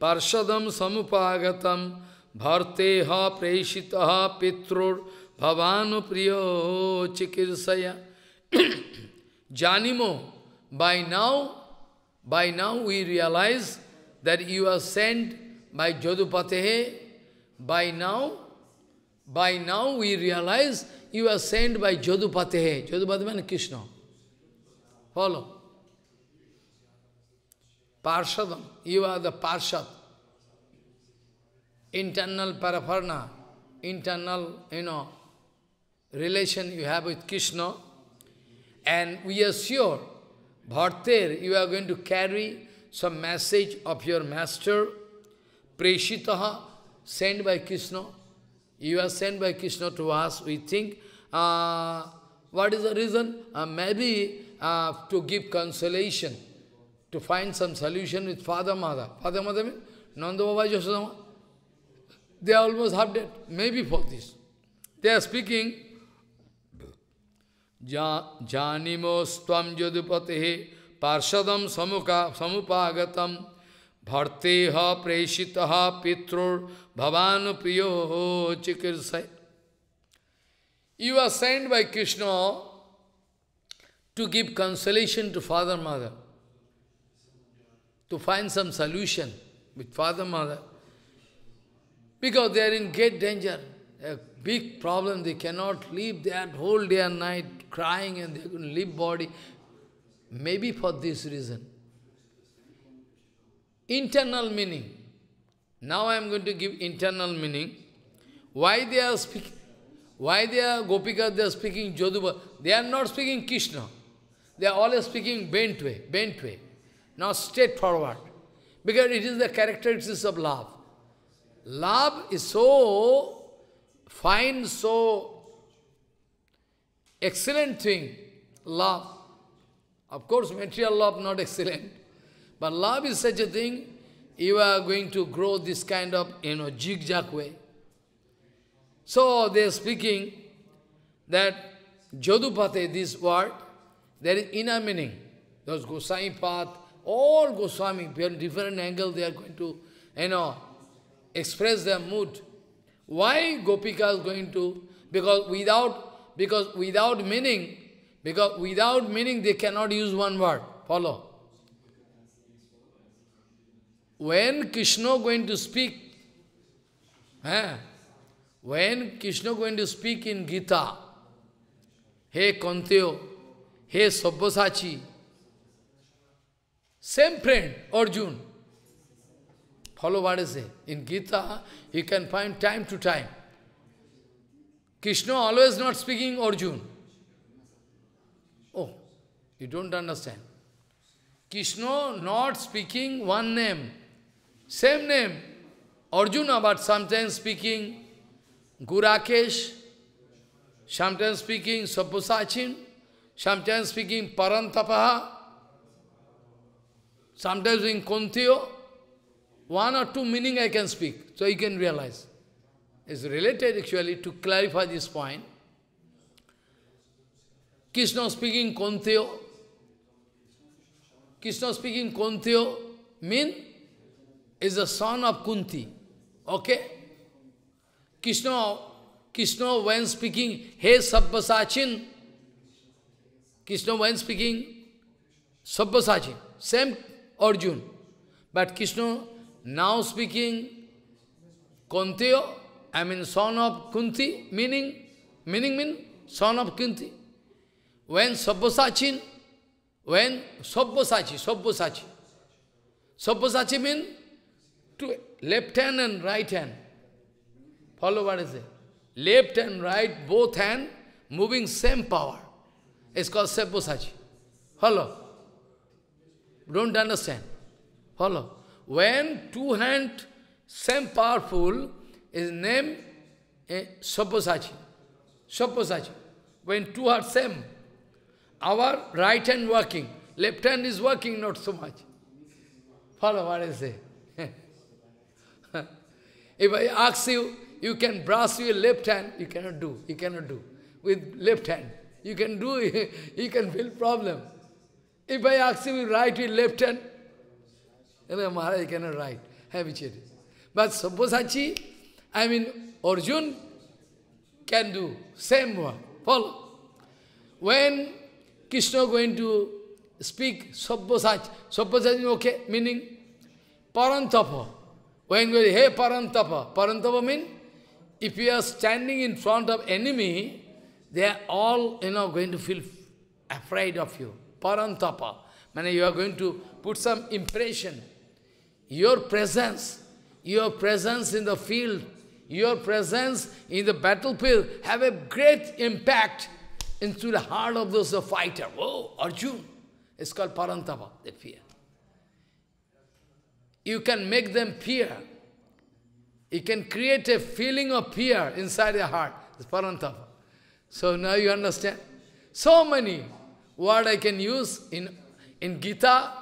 पार्षदम समुपागतम भर्ते ह प्रेषित पित्रोर भवानु प्रिय चिकित्सया जानीमो by now by now we realize that you are sent by जदुपते हे by now by now we realize you are sent by Jodupate. Jodupate means Krishna. Follow. Parshadam, you are the Parshad. Internal paraphernalia. internal, you know, relation you have with Krishna. And we are sure, you are going to carry some message of your master, Preshitaha, sent by Krishna. You are sent by Krishna to us, we think, uh, what is the reason? Uh, maybe uh, to give consolation, to find some solution with father, mother. Father, mother means Nanda Baba Yasodama. They are almost half dead, maybe for this. They are speaking, Janimos tvam yadupate parshadam samuka samupa भर्तेह प्रेषित पित्रोर भवान प्रियो हो चिकित्सा You are sent by Krishna to give consolation to father mother, to find some solution with father mother, because they are in great danger, a big problem, they cannot live that whole day and night crying and they can live body, maybe for this reason internal meaning. Now I am going to give internal meaning. Why they are speaking? Why they are Gopika? they are speaking Joduba? They are not speaking Krishna. They are always speaking bent way, bent way, not straightforward. Because it is the characteristics of love. Love is so fine, so excellent thing, love. Of course, material love not excellent. But love is such a thing, you are going to grow this kind of, you know, zigzag way. So they are speaking that Jodupate, this word, there is inner meaning. Those Goswami path, all Goswami, different angle, they are going to, you know, express their mood. Why Gopika is going to? Because without, because without meaning, because without meaning they cannot use one word. Follow when Krishna going to speak, eh, when Krishna going to speak in Gita, hey Kanteo, hey Sabbasachi, same friend, Arjun, follow what is it In Gita, you can find time to time. Krishna always not speaking Arjun. Oh, you don't understand. Krishna not speaking one name. Same name, Arjuna, but sometimes speaking Gurakesh, sometimes speaking Sapusachin, sometimes speaking Parantapaha, sometimes in Konthiyo, one or two meaning I can speak, so you can realize. It's related actually to clarify this point. Krishna speaking Konthiyo, Krishna speaking Konthiyo mean is the son of Kunti. Okay? Krishna, Krishna when speaking, Hey Sabbasachin, Krishna when speaking, Sabbasachin, same Arjun. But Krishna now speaking, Kuntiyo, I mean son of Kunti, meaning, meaning mean son of Kunti. When Sabbasachin, when Sabbasachin, Sabbasachin. Sabbasachin means to left hand and right hand. Follow what I say. Left and right, both hand, moving same power. It's called Sepposachi. Follow. Don't understand. Follow. When two hand, same powerful, is named eh, Soposachi. Soposachi. When two are same, our right hand working, left hand is working not so much. Follow what I say. If I ask you, you can brush your left hand, you cannot do, you cannot do. With left hand, you can do, you can feel problem. If I ask you, right with left hand, then Maharaj, cannot write. Habitually. But Sabbasachi, I mean, Arjun can do, same one, follow. When Krishna going to speak Sabbasachi, Sabbasachi, okay, meaning parantapa. When we say hey Parantapa, Parantapa means if you are standing in front of enemy, they are all you know going to feel afraid of you. Parantapa. Meaning you are going to put some impression. Your presence, your presence in the field, your presence in the battlefield have a great impact into the heart of those fighters. Oh, Arjun. It's called Parantapa, the fear you can make them fear. You can create a feeling of fear inside their heart. It's Parantapa. So now you understand? So many word I can use in, in Gita.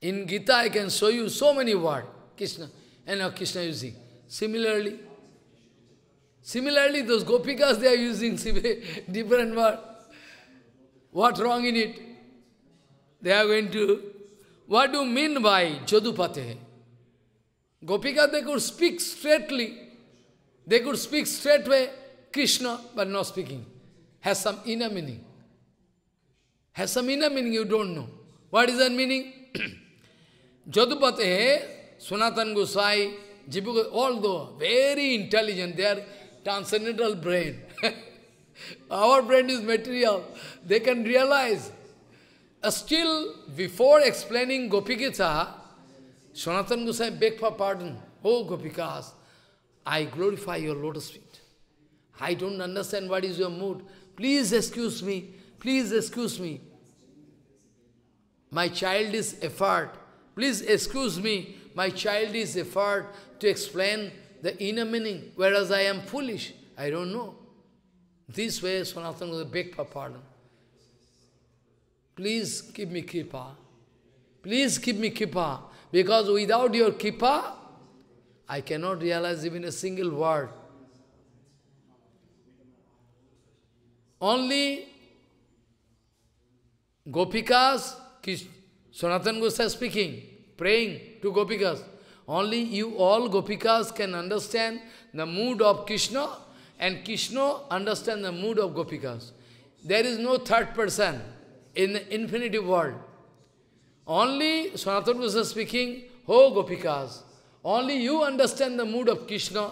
In Gita I can show you so many word. Krishna. And now Krishna using. Similarly, similarly those gopikas they are using different word. What wrong in it? They are going to what do you mean by Jodupate? Gopika, they could speak straightly. They could speak straightway Krishna, but not speaking. Has some inner meaning. Has some inner meaning you don't know. What is that meaning? Jodupate, Sunatan Gosai, All although very intelligent, they are transcendental brain. Our brain is material. They can realize uh, still, before explaining Gopikita, Sanatana Gosai beg for pardon. Oh Gopikas, I glorify your lotus feet. I don't understand what is your mood. Please excuse me. Please excuse me. My child is effort. Please excuse me. My child is effort to explain the inner meaning, whereas I am foolish. I don't know. This way, Sanatana Gosai beg for pardon. Please give me kippa. Please give me kippa. Because without your kippa, I cannot realize even a single word. Only Gopikas, Sanatana Goswami speaking, praying to Gopikas. Only you all Gopikas can understand the mood of Krishna and Krishna understand the mood of Gopikas. There is no third person in the infinite world. Only Sanatana Goswami speaking, Oh Gopikas, only you understand the mood of Krishna.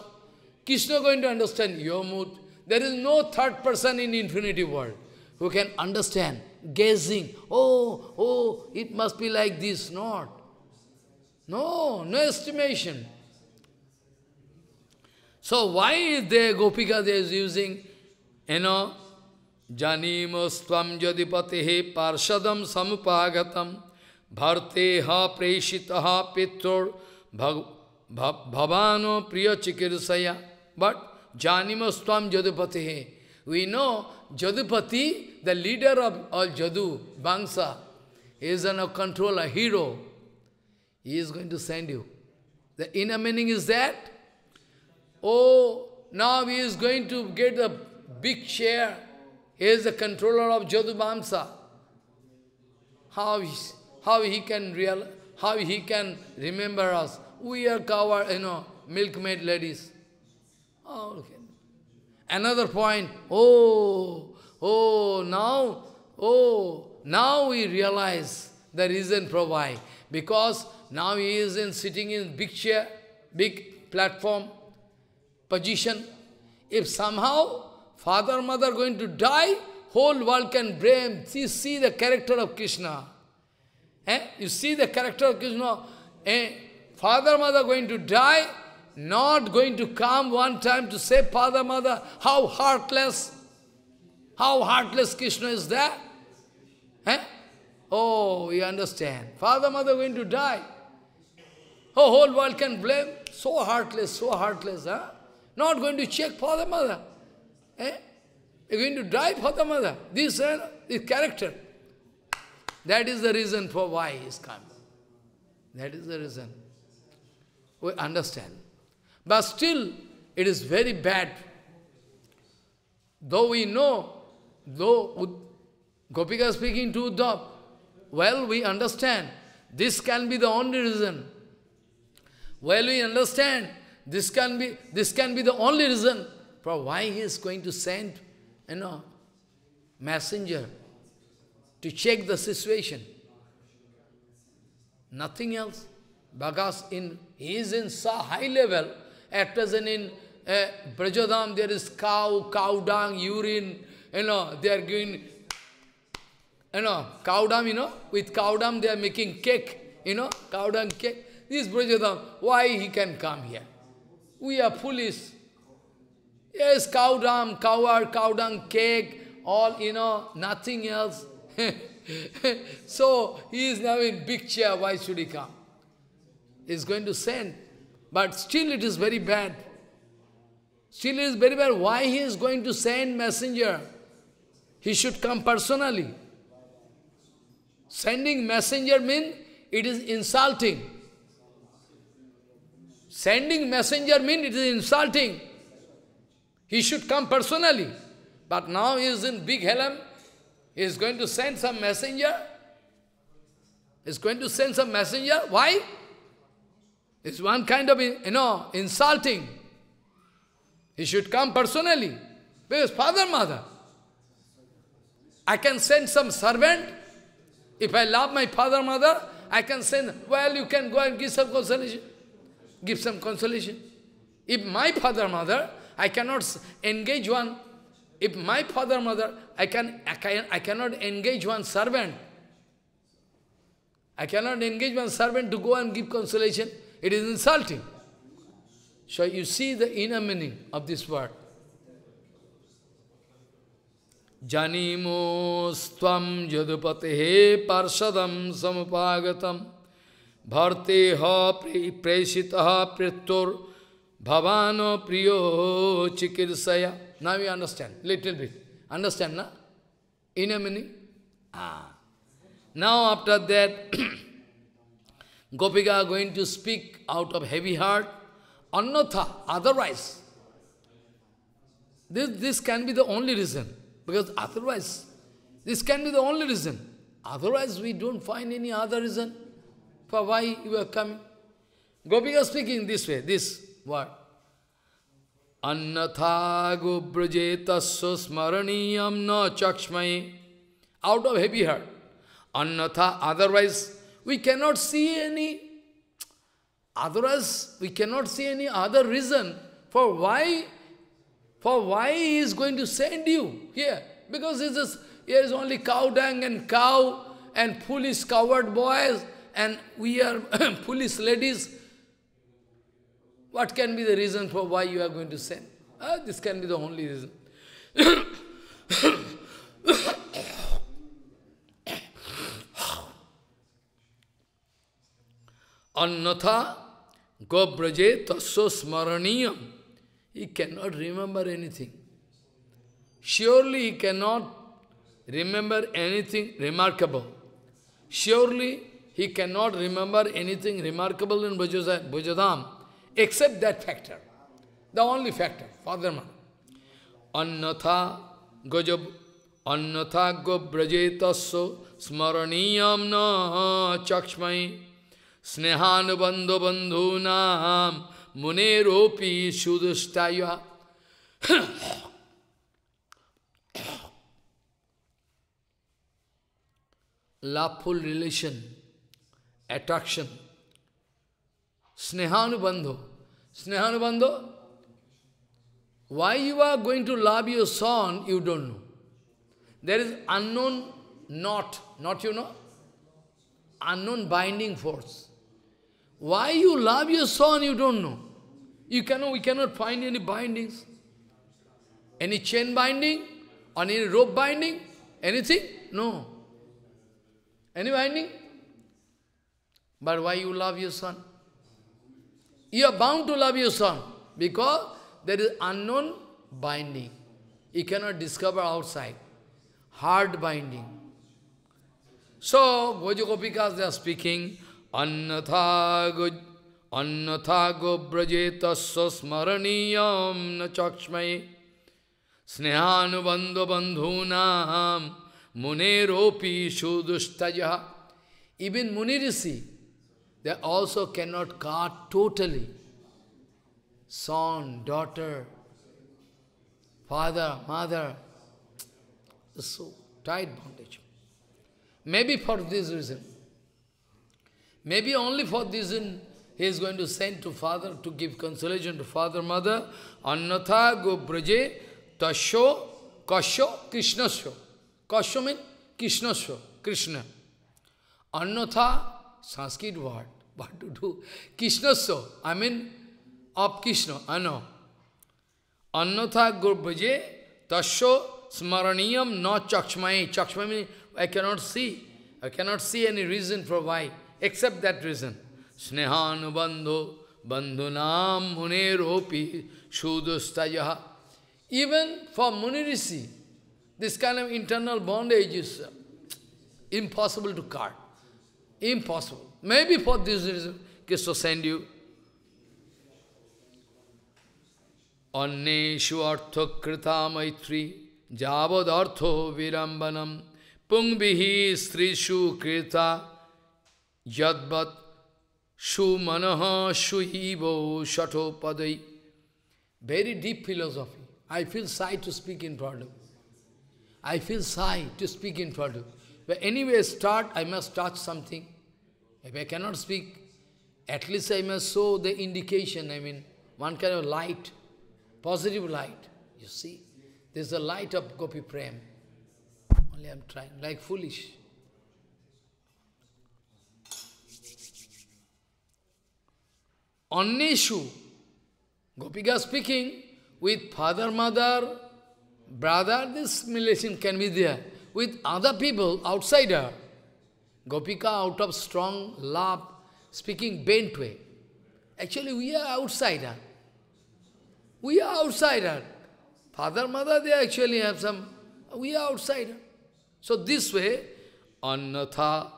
Krishna going to understand your mood. There is no third person in infinite world who can understand, guessing, oh, oh, it must be like this, not. No, no estimation. So why is there Gopika they is using, you know, जानीम जानीमस्व जदिपते पार्षद समुपागत भर्ते हेषिता पित्रोर् भवान प्रिय चिकित्सया but जानीमस्व Jadupati we know Jadupati the leader of all Jadu Bansa is an a control a hero is going to send you the in a meaning is that oh now he is going to get the big share is the controller of Jadubamsa. how he can real, how he can remember us? We are covered, you know, milkmaid ladies. Oh, okay. Another point, oh, oh, now, oh, now we realize the reason for why. Because now he is in sitting in big chair, big platform, position. If somehow Father, mother going to die, whole world can blame. See, see the character of Krishna. Eh? You see the character of Krishna. Eh? Father, mother going to die, not going to come one time to say, Father, mother, how heartless, how heartless Krishna is there. Eh? Oh, you understand. Father, mother going to die. Oh, whole world can blame. So heartless, so heartless. Huh? Not going to check father, mother. Eh? You're going to die for the mother. This uh, this character. That is the reason for why he is coming. That is the reason. We understand. But still, it is very bad. Though we know, though Gopika speaking to Uddhav, well, we understand, this can be the only reason. Well, we understand, this can be, this can be the only reason for why he is going to send, you know, messenger to check the situation? Nothing else. because in he is in so high level. At present in uh, Brajadam there is cow, cow dung, urine, you know, they are giving you know, cow dung, you know, with cow dung they are making cake, you know, cow dung cake. This Brajadam, why he can come here? We are foolish. Yes, cow cow cowar, cow dung, cake, all, you know, nothing else. so, he is now in big chair, why should he come? He is going to send. But still it is very bad. Still it is very bad. Why he is going to send messenger? He should come personally. Sending messenger means it is insulting. Sending messenger means it is insulting. He should come personally. But now he is in big helm. He is going to send some messenger. He is going to send some messenger. Why? It's one kind of, you know, insulting. He should come personally. Because father, mother, I can send some servant. If I love my father, mother, I can send, well, you can go and give some consolation. Give some consolation. If my father, mother, I cannot engage one. If my father, mother, I, can, I, can, I cannot engage one servant. I cannot engage one servant to go and give consolation. It is insulting. So you see the inner meaning of this word. जनिमोस्त्वं यदुपतेः पार्षदं samupagatam भर्तेः प्रेषितः पृत्युर् Bhavano priyo chikirsaya. Now you understand, little bit. Understand, na? In a minute? Ah. Now after that, Gopika going to speak out of heavy heart. Annatha, otherwise. This, this can be the only reason. Because otherwise, this can be the only reason. Otherwise, we don't find any other reason for why you are coming. Gopika speaking this way, this what? Annatha gubrajetasya smaraniyam na chakshmaye. Out of heavy heart. Annatha, otherwise we cannot see any, otherwise we cannot see any other reason for why, for why he is going to send you here. Because this is, here is only cow dung and cow and foolish coward boys and we are foolish ladies what can be the reason for why you are going to sin? Uh, this can be the only reason. Annatha gobraje tasso smaraniyam. He cannot remember anything. Surely he cannot remember anything remarkable. Surely he cannot remember anything remarkable in Bujodam. Except that factor. The only factor, father man. Annatha gajab annatha gobrajetasya smaraniyam na chakshmai bandhu bandhu naam mune ropi sudustaya loveful relation, attraction, Snehanubandho. Snehanubandho? Why you are going to love your son, you don't know. There is unknown knot, not you know? Unknown binding force. Why you love your son, you don't know. You cannot, we cannot find any bindings. Any chain binding? or any rope binding? Anything? No. Any binding? But why you love your son? You are bound to love your son because there is unknown binding. You cannot discover outside. Hard binding. So, Gojokopikas, they are speaking, Annatha Annathago brajetasya smaraniyam na Snehanu snehanubandho bandhunam muneropi shudushtaja. Even Munirishi, they also cannot cut totally. Son, daughter, father, mother. So tight bondage. Maybe for this reason. Maybe only for this reason he is going to send to father to give consolation to father, mother. Annatha go braje tasho kasho krishnasho. Kasho means krishnasho, Krishna. Annatha Sanskrit word. What to do? Krishna so. I mean, of Krishna. I know. Annatha Gurbaje Tasho Smaraniyam na Chakshmai. Chakshmai means I cannot see. I cannot see any reason for why, except that reason. Snehan bandho bandhunam muneropi shudustayaha. Even for Munirisi, this kind of internal bondage is impossible to cut. Impossible. Maybe for this reason, Krishna send you. Anneshu artha krita maitri javad artho virambanam pungbihi strishu krita manaha shumanaha shato padai. Very deep philosophy. I feel shy to speak in front I feel shy to speak in front but anyway, start, I must touch something. If I cannot speak, at least I must show the indication, I mean, one kind of light, positive light, you see. there's a light of Gopi Prem. Only I'm trying, like foolish. Gopi Gopika speaking, with father, mother, brother, this relation can be there with other people, outsider. Gopika, out of strong love, speaking bent way. Actually, we are outsider. We are outsider. Father, mother, they actually have some. We are outsider. So this way, annatha,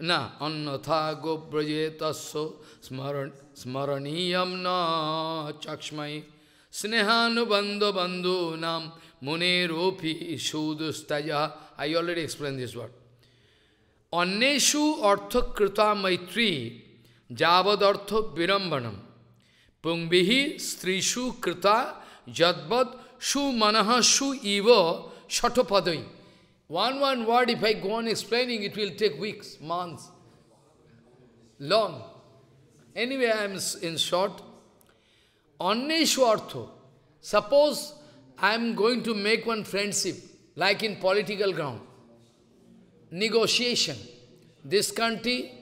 na, annatha go smaran, smaraniyam na chakshmai bandhu bandhu nam Muneropi Shudustaja. I already explained this word. Anneshu artha maitri javad artha virambanam. Pungbihi strishu krita jadvad shu manaha shu eva shatopadai. One one word, if I go on explaining, it will take weeks, months, long. Anyway, I am in short. Anneshu artha. Suppose I am going to make one friendship, like in political ground. Negotiation. This country,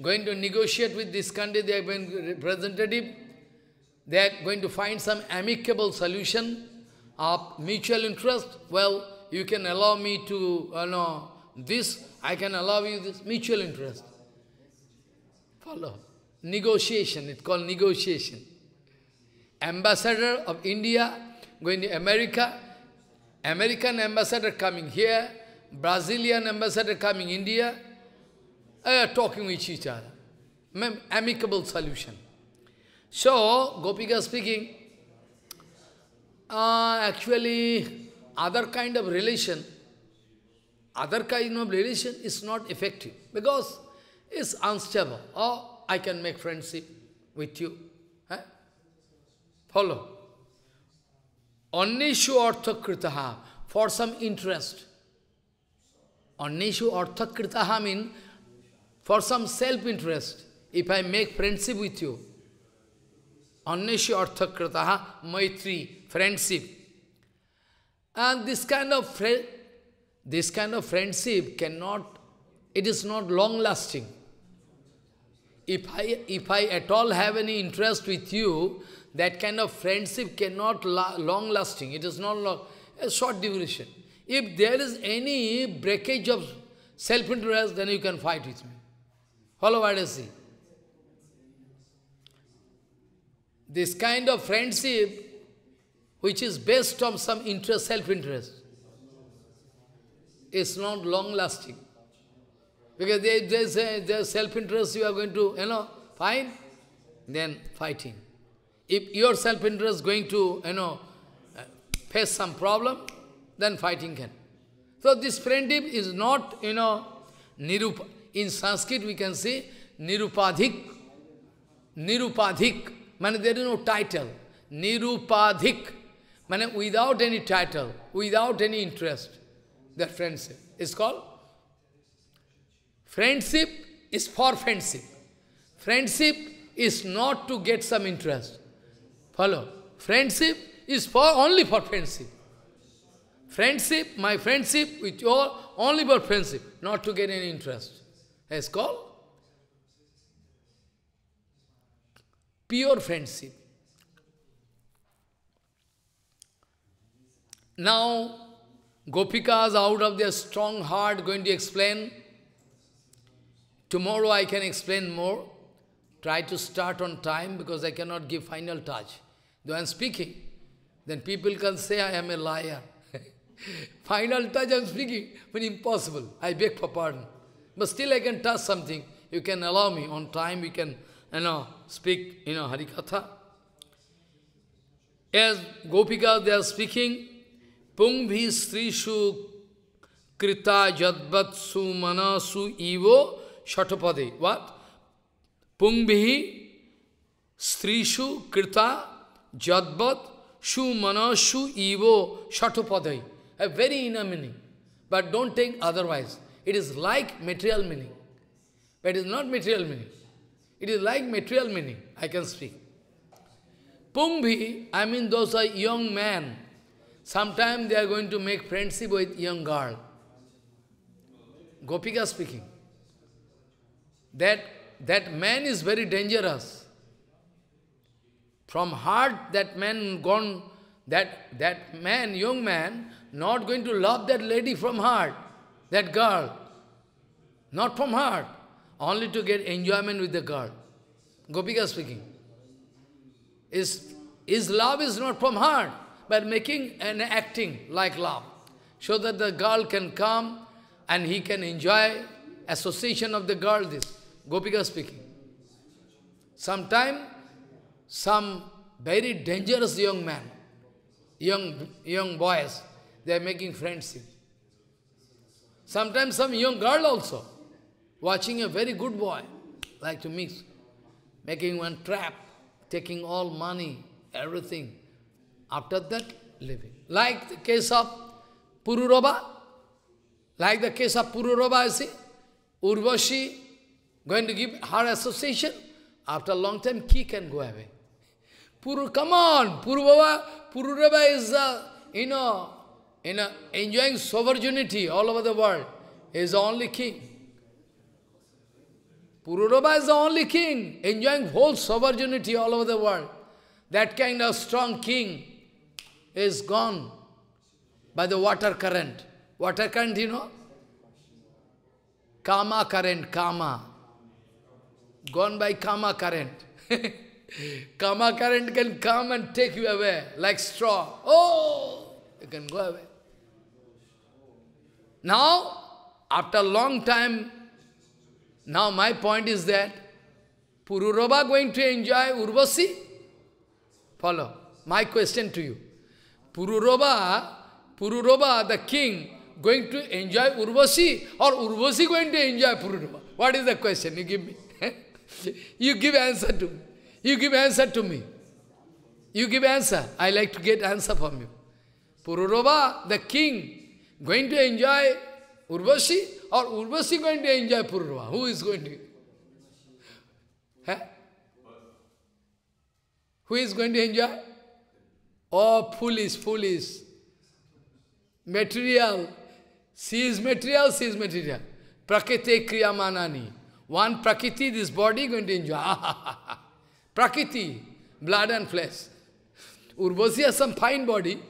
going to negotiate with this country, they are going representative, they are going to find some amicable solution of mutual interest. Well, you can allow me to, you know, this, I can allow you this mutual interest. Follow. Negotiation, it's called negotiation. Ambassador of India going to America, American ambassador coming here, Brazilian ambassador coming India, uh, talking with each other. Amicable solution. So, Gopika speaking, uh, actually, other kind of relation, other kind of relation is not effective because it's unstable. Or oh, I can make friendship with you. Eh? Follow. Anneshu arthakritaha, for some interest. Anneshu arthakritaha means for some self-interest. If I make friendship with you, Anneshu arthakritaha, maitri, friendship. And this kind of friend, this kind of friendship cannot, it is not long-lasting. If I, if I at all have any interest with you, that kind of friendship cannot la long lasting. It is not long, a short duration. If there is any breakage of self-interest, then you can fight with me. Follow what I see. This kind of friendship, which is based on some interest, self-interest, is not long-lasting. Because there is self-interest you are going to, you know, find, then fighting. If your self-interest is going to, you know, uh, face some problem, then fighting can. So this friendship is not, you know, nirupa. In Sanskrit we can say nirupadhik. Nirupadhik. Meaning there is no title. Nirupadhik. Meaning without any title, without any interest. That friendship is called. Friendship is for friendship. Friendship is not to get some interest. Follow. Friendship is for only for friendship. Friendship, my friendship with you all, only for friendship, not to get any interest. It's called pure friendship. Now, Gopikas out of their strong heart going to explain. Tomorrow I can explain more. Try to start on time because I cannot give final touch. Though I am speaking, then people can say I am a liar. Final touch I am speaking, but impossible. I beg for pardon. But still I can touch something. You can allow me. On time we can, you know, speak, you know, Harikatha. As Gopika, they are speaking, Pungvi Srishu Krita Jadvatsu Manasu Ivo Shatapade. What? Pungvi Srishu Krita Jadvat shu manashu evo shatopadai. A very inner meaning. But don't take otherwise. It is like material meaning. But it is not material meaning. It is like material meaning. I can speak. Pumbhi, I mean those are young men. Sometimes they are going to make friendship with young girl. Gopika speaking. That, that man is very dangerous. From heart, that man gone, that, that man, young man, not going to love that lady from heart, that girl. Not from heart, only to get enjoyment with the girl. Gopika speaking. His, his love is not from heart, but making and acting like love. So that the girl can come and he can enjoy association of the girl, this. Gopika speaking. Sometime some very dangerous young man, young, young boys, they are making friendship. Sometimes some young girl also, watching a very good boy, like to mix, making one trap, taking all money, everything. After that, living. Like the case of Pururoba, like the case of Pururoba, you see, Urvashi going to give her association, after a long time, he can go away. Puru, come on, Purubhava, Purubhava is, uh, you know, in a enjoying sovereignty all over the world. He is the only king. Pururava is the only king, enjoying whole sovereignty all over the world. That kind of strong king is gone by the water current. Water current, you know? Kama current, Kama. Gone by Kama current. Karma current can come and take you away like straw. Oh, you can go away. Now, after a long time, now my point is that Pururoba going to enjoy Urvasi? Follow. My question to you. Pururoba, Pururoba, the king, going to enjoy Urvasi or Urvasi going to enjoy Pururoba? What is the question? You give me. you give answer to me. You give answer to me. You give answer. I like to get answer from you. Pururava, the king, going to enjoy Urvashi or Urvashi going to enjoy Pururava? Who is going to? Huh? Who is going to enjoy? Oh, foolish, foolish. Material. She is material, she is material. Prakete kriya manani. One prakriti, this body going to enjoy. Prakriti, blood and flesh. Urvasi has some fine body,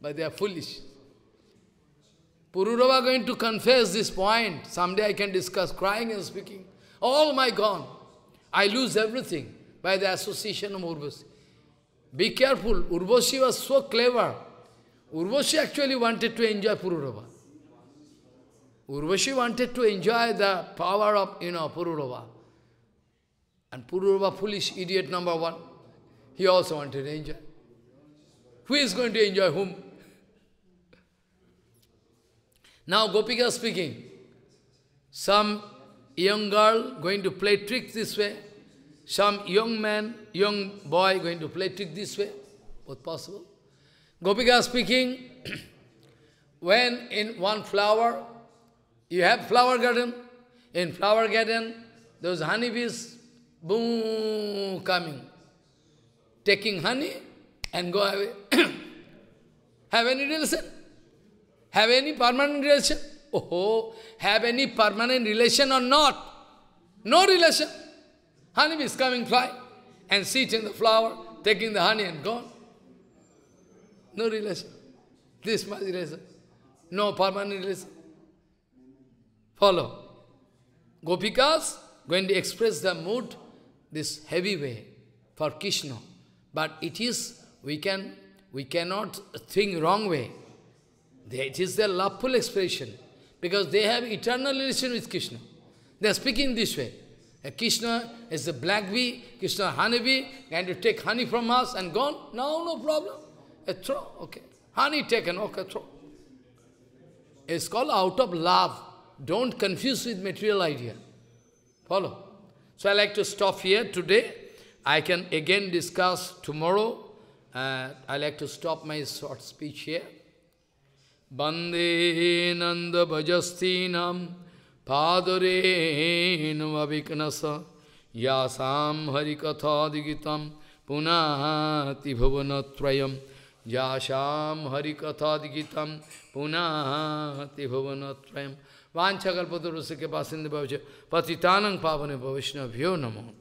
but they are foolish. Pururava going to confess this point. Someday I can discuss crying and speaking. All my gone. I lose everything by the association of Urvasi. Be careful. Urvasi was so clever. Urvasi actually wanted to enjoy Pururava. Urvasi wanted to enjoy the power of, you know, Pururava. And Puruva, foolish idiot number one, he also wanted to enjoy. Who is going to enjoy whom? Now Gopika speaking. Some young girl going to play trick this way. Some young man, young boy going to play trick this way. Both possible. Gopika speaking, when in one flower, you have flower garden. In flower garden, those honeybees boom, coming, taking honey and go away. have any relation? Have any permanent relation? Oh, have any permanent relation or not? No relation. Honeybee is coming, fly, and sit in the flower, taking the honey and gone. No relation. This much relation. No permanent relation. Follow. Gopikas going to express the mood this heavy way for Krishna. But it is, we can, we cannot think wrong way. It is their loveful expression, because they have eternal relation with Krishna. They are speaking this way. Krishna is a black bee, Krishna bee going to take honey from us and gone. No, no problem. A throw, okay. Honey taken, okay, throw. It's called out of love. Don't confuse with material idea. Follow? So I like to stop here today. I can again discuss tomorrow. Uh, I like to stop my short speech here. Bande nanda bhajastinam padare vaviknasa yasam harikatha digitam punati bhavanatrayam yasam harikatha digitam punati bhavanatrayam Vanchakalpatarusa ke pasinda bhavya patitanang pavane bhavishnavyo namo.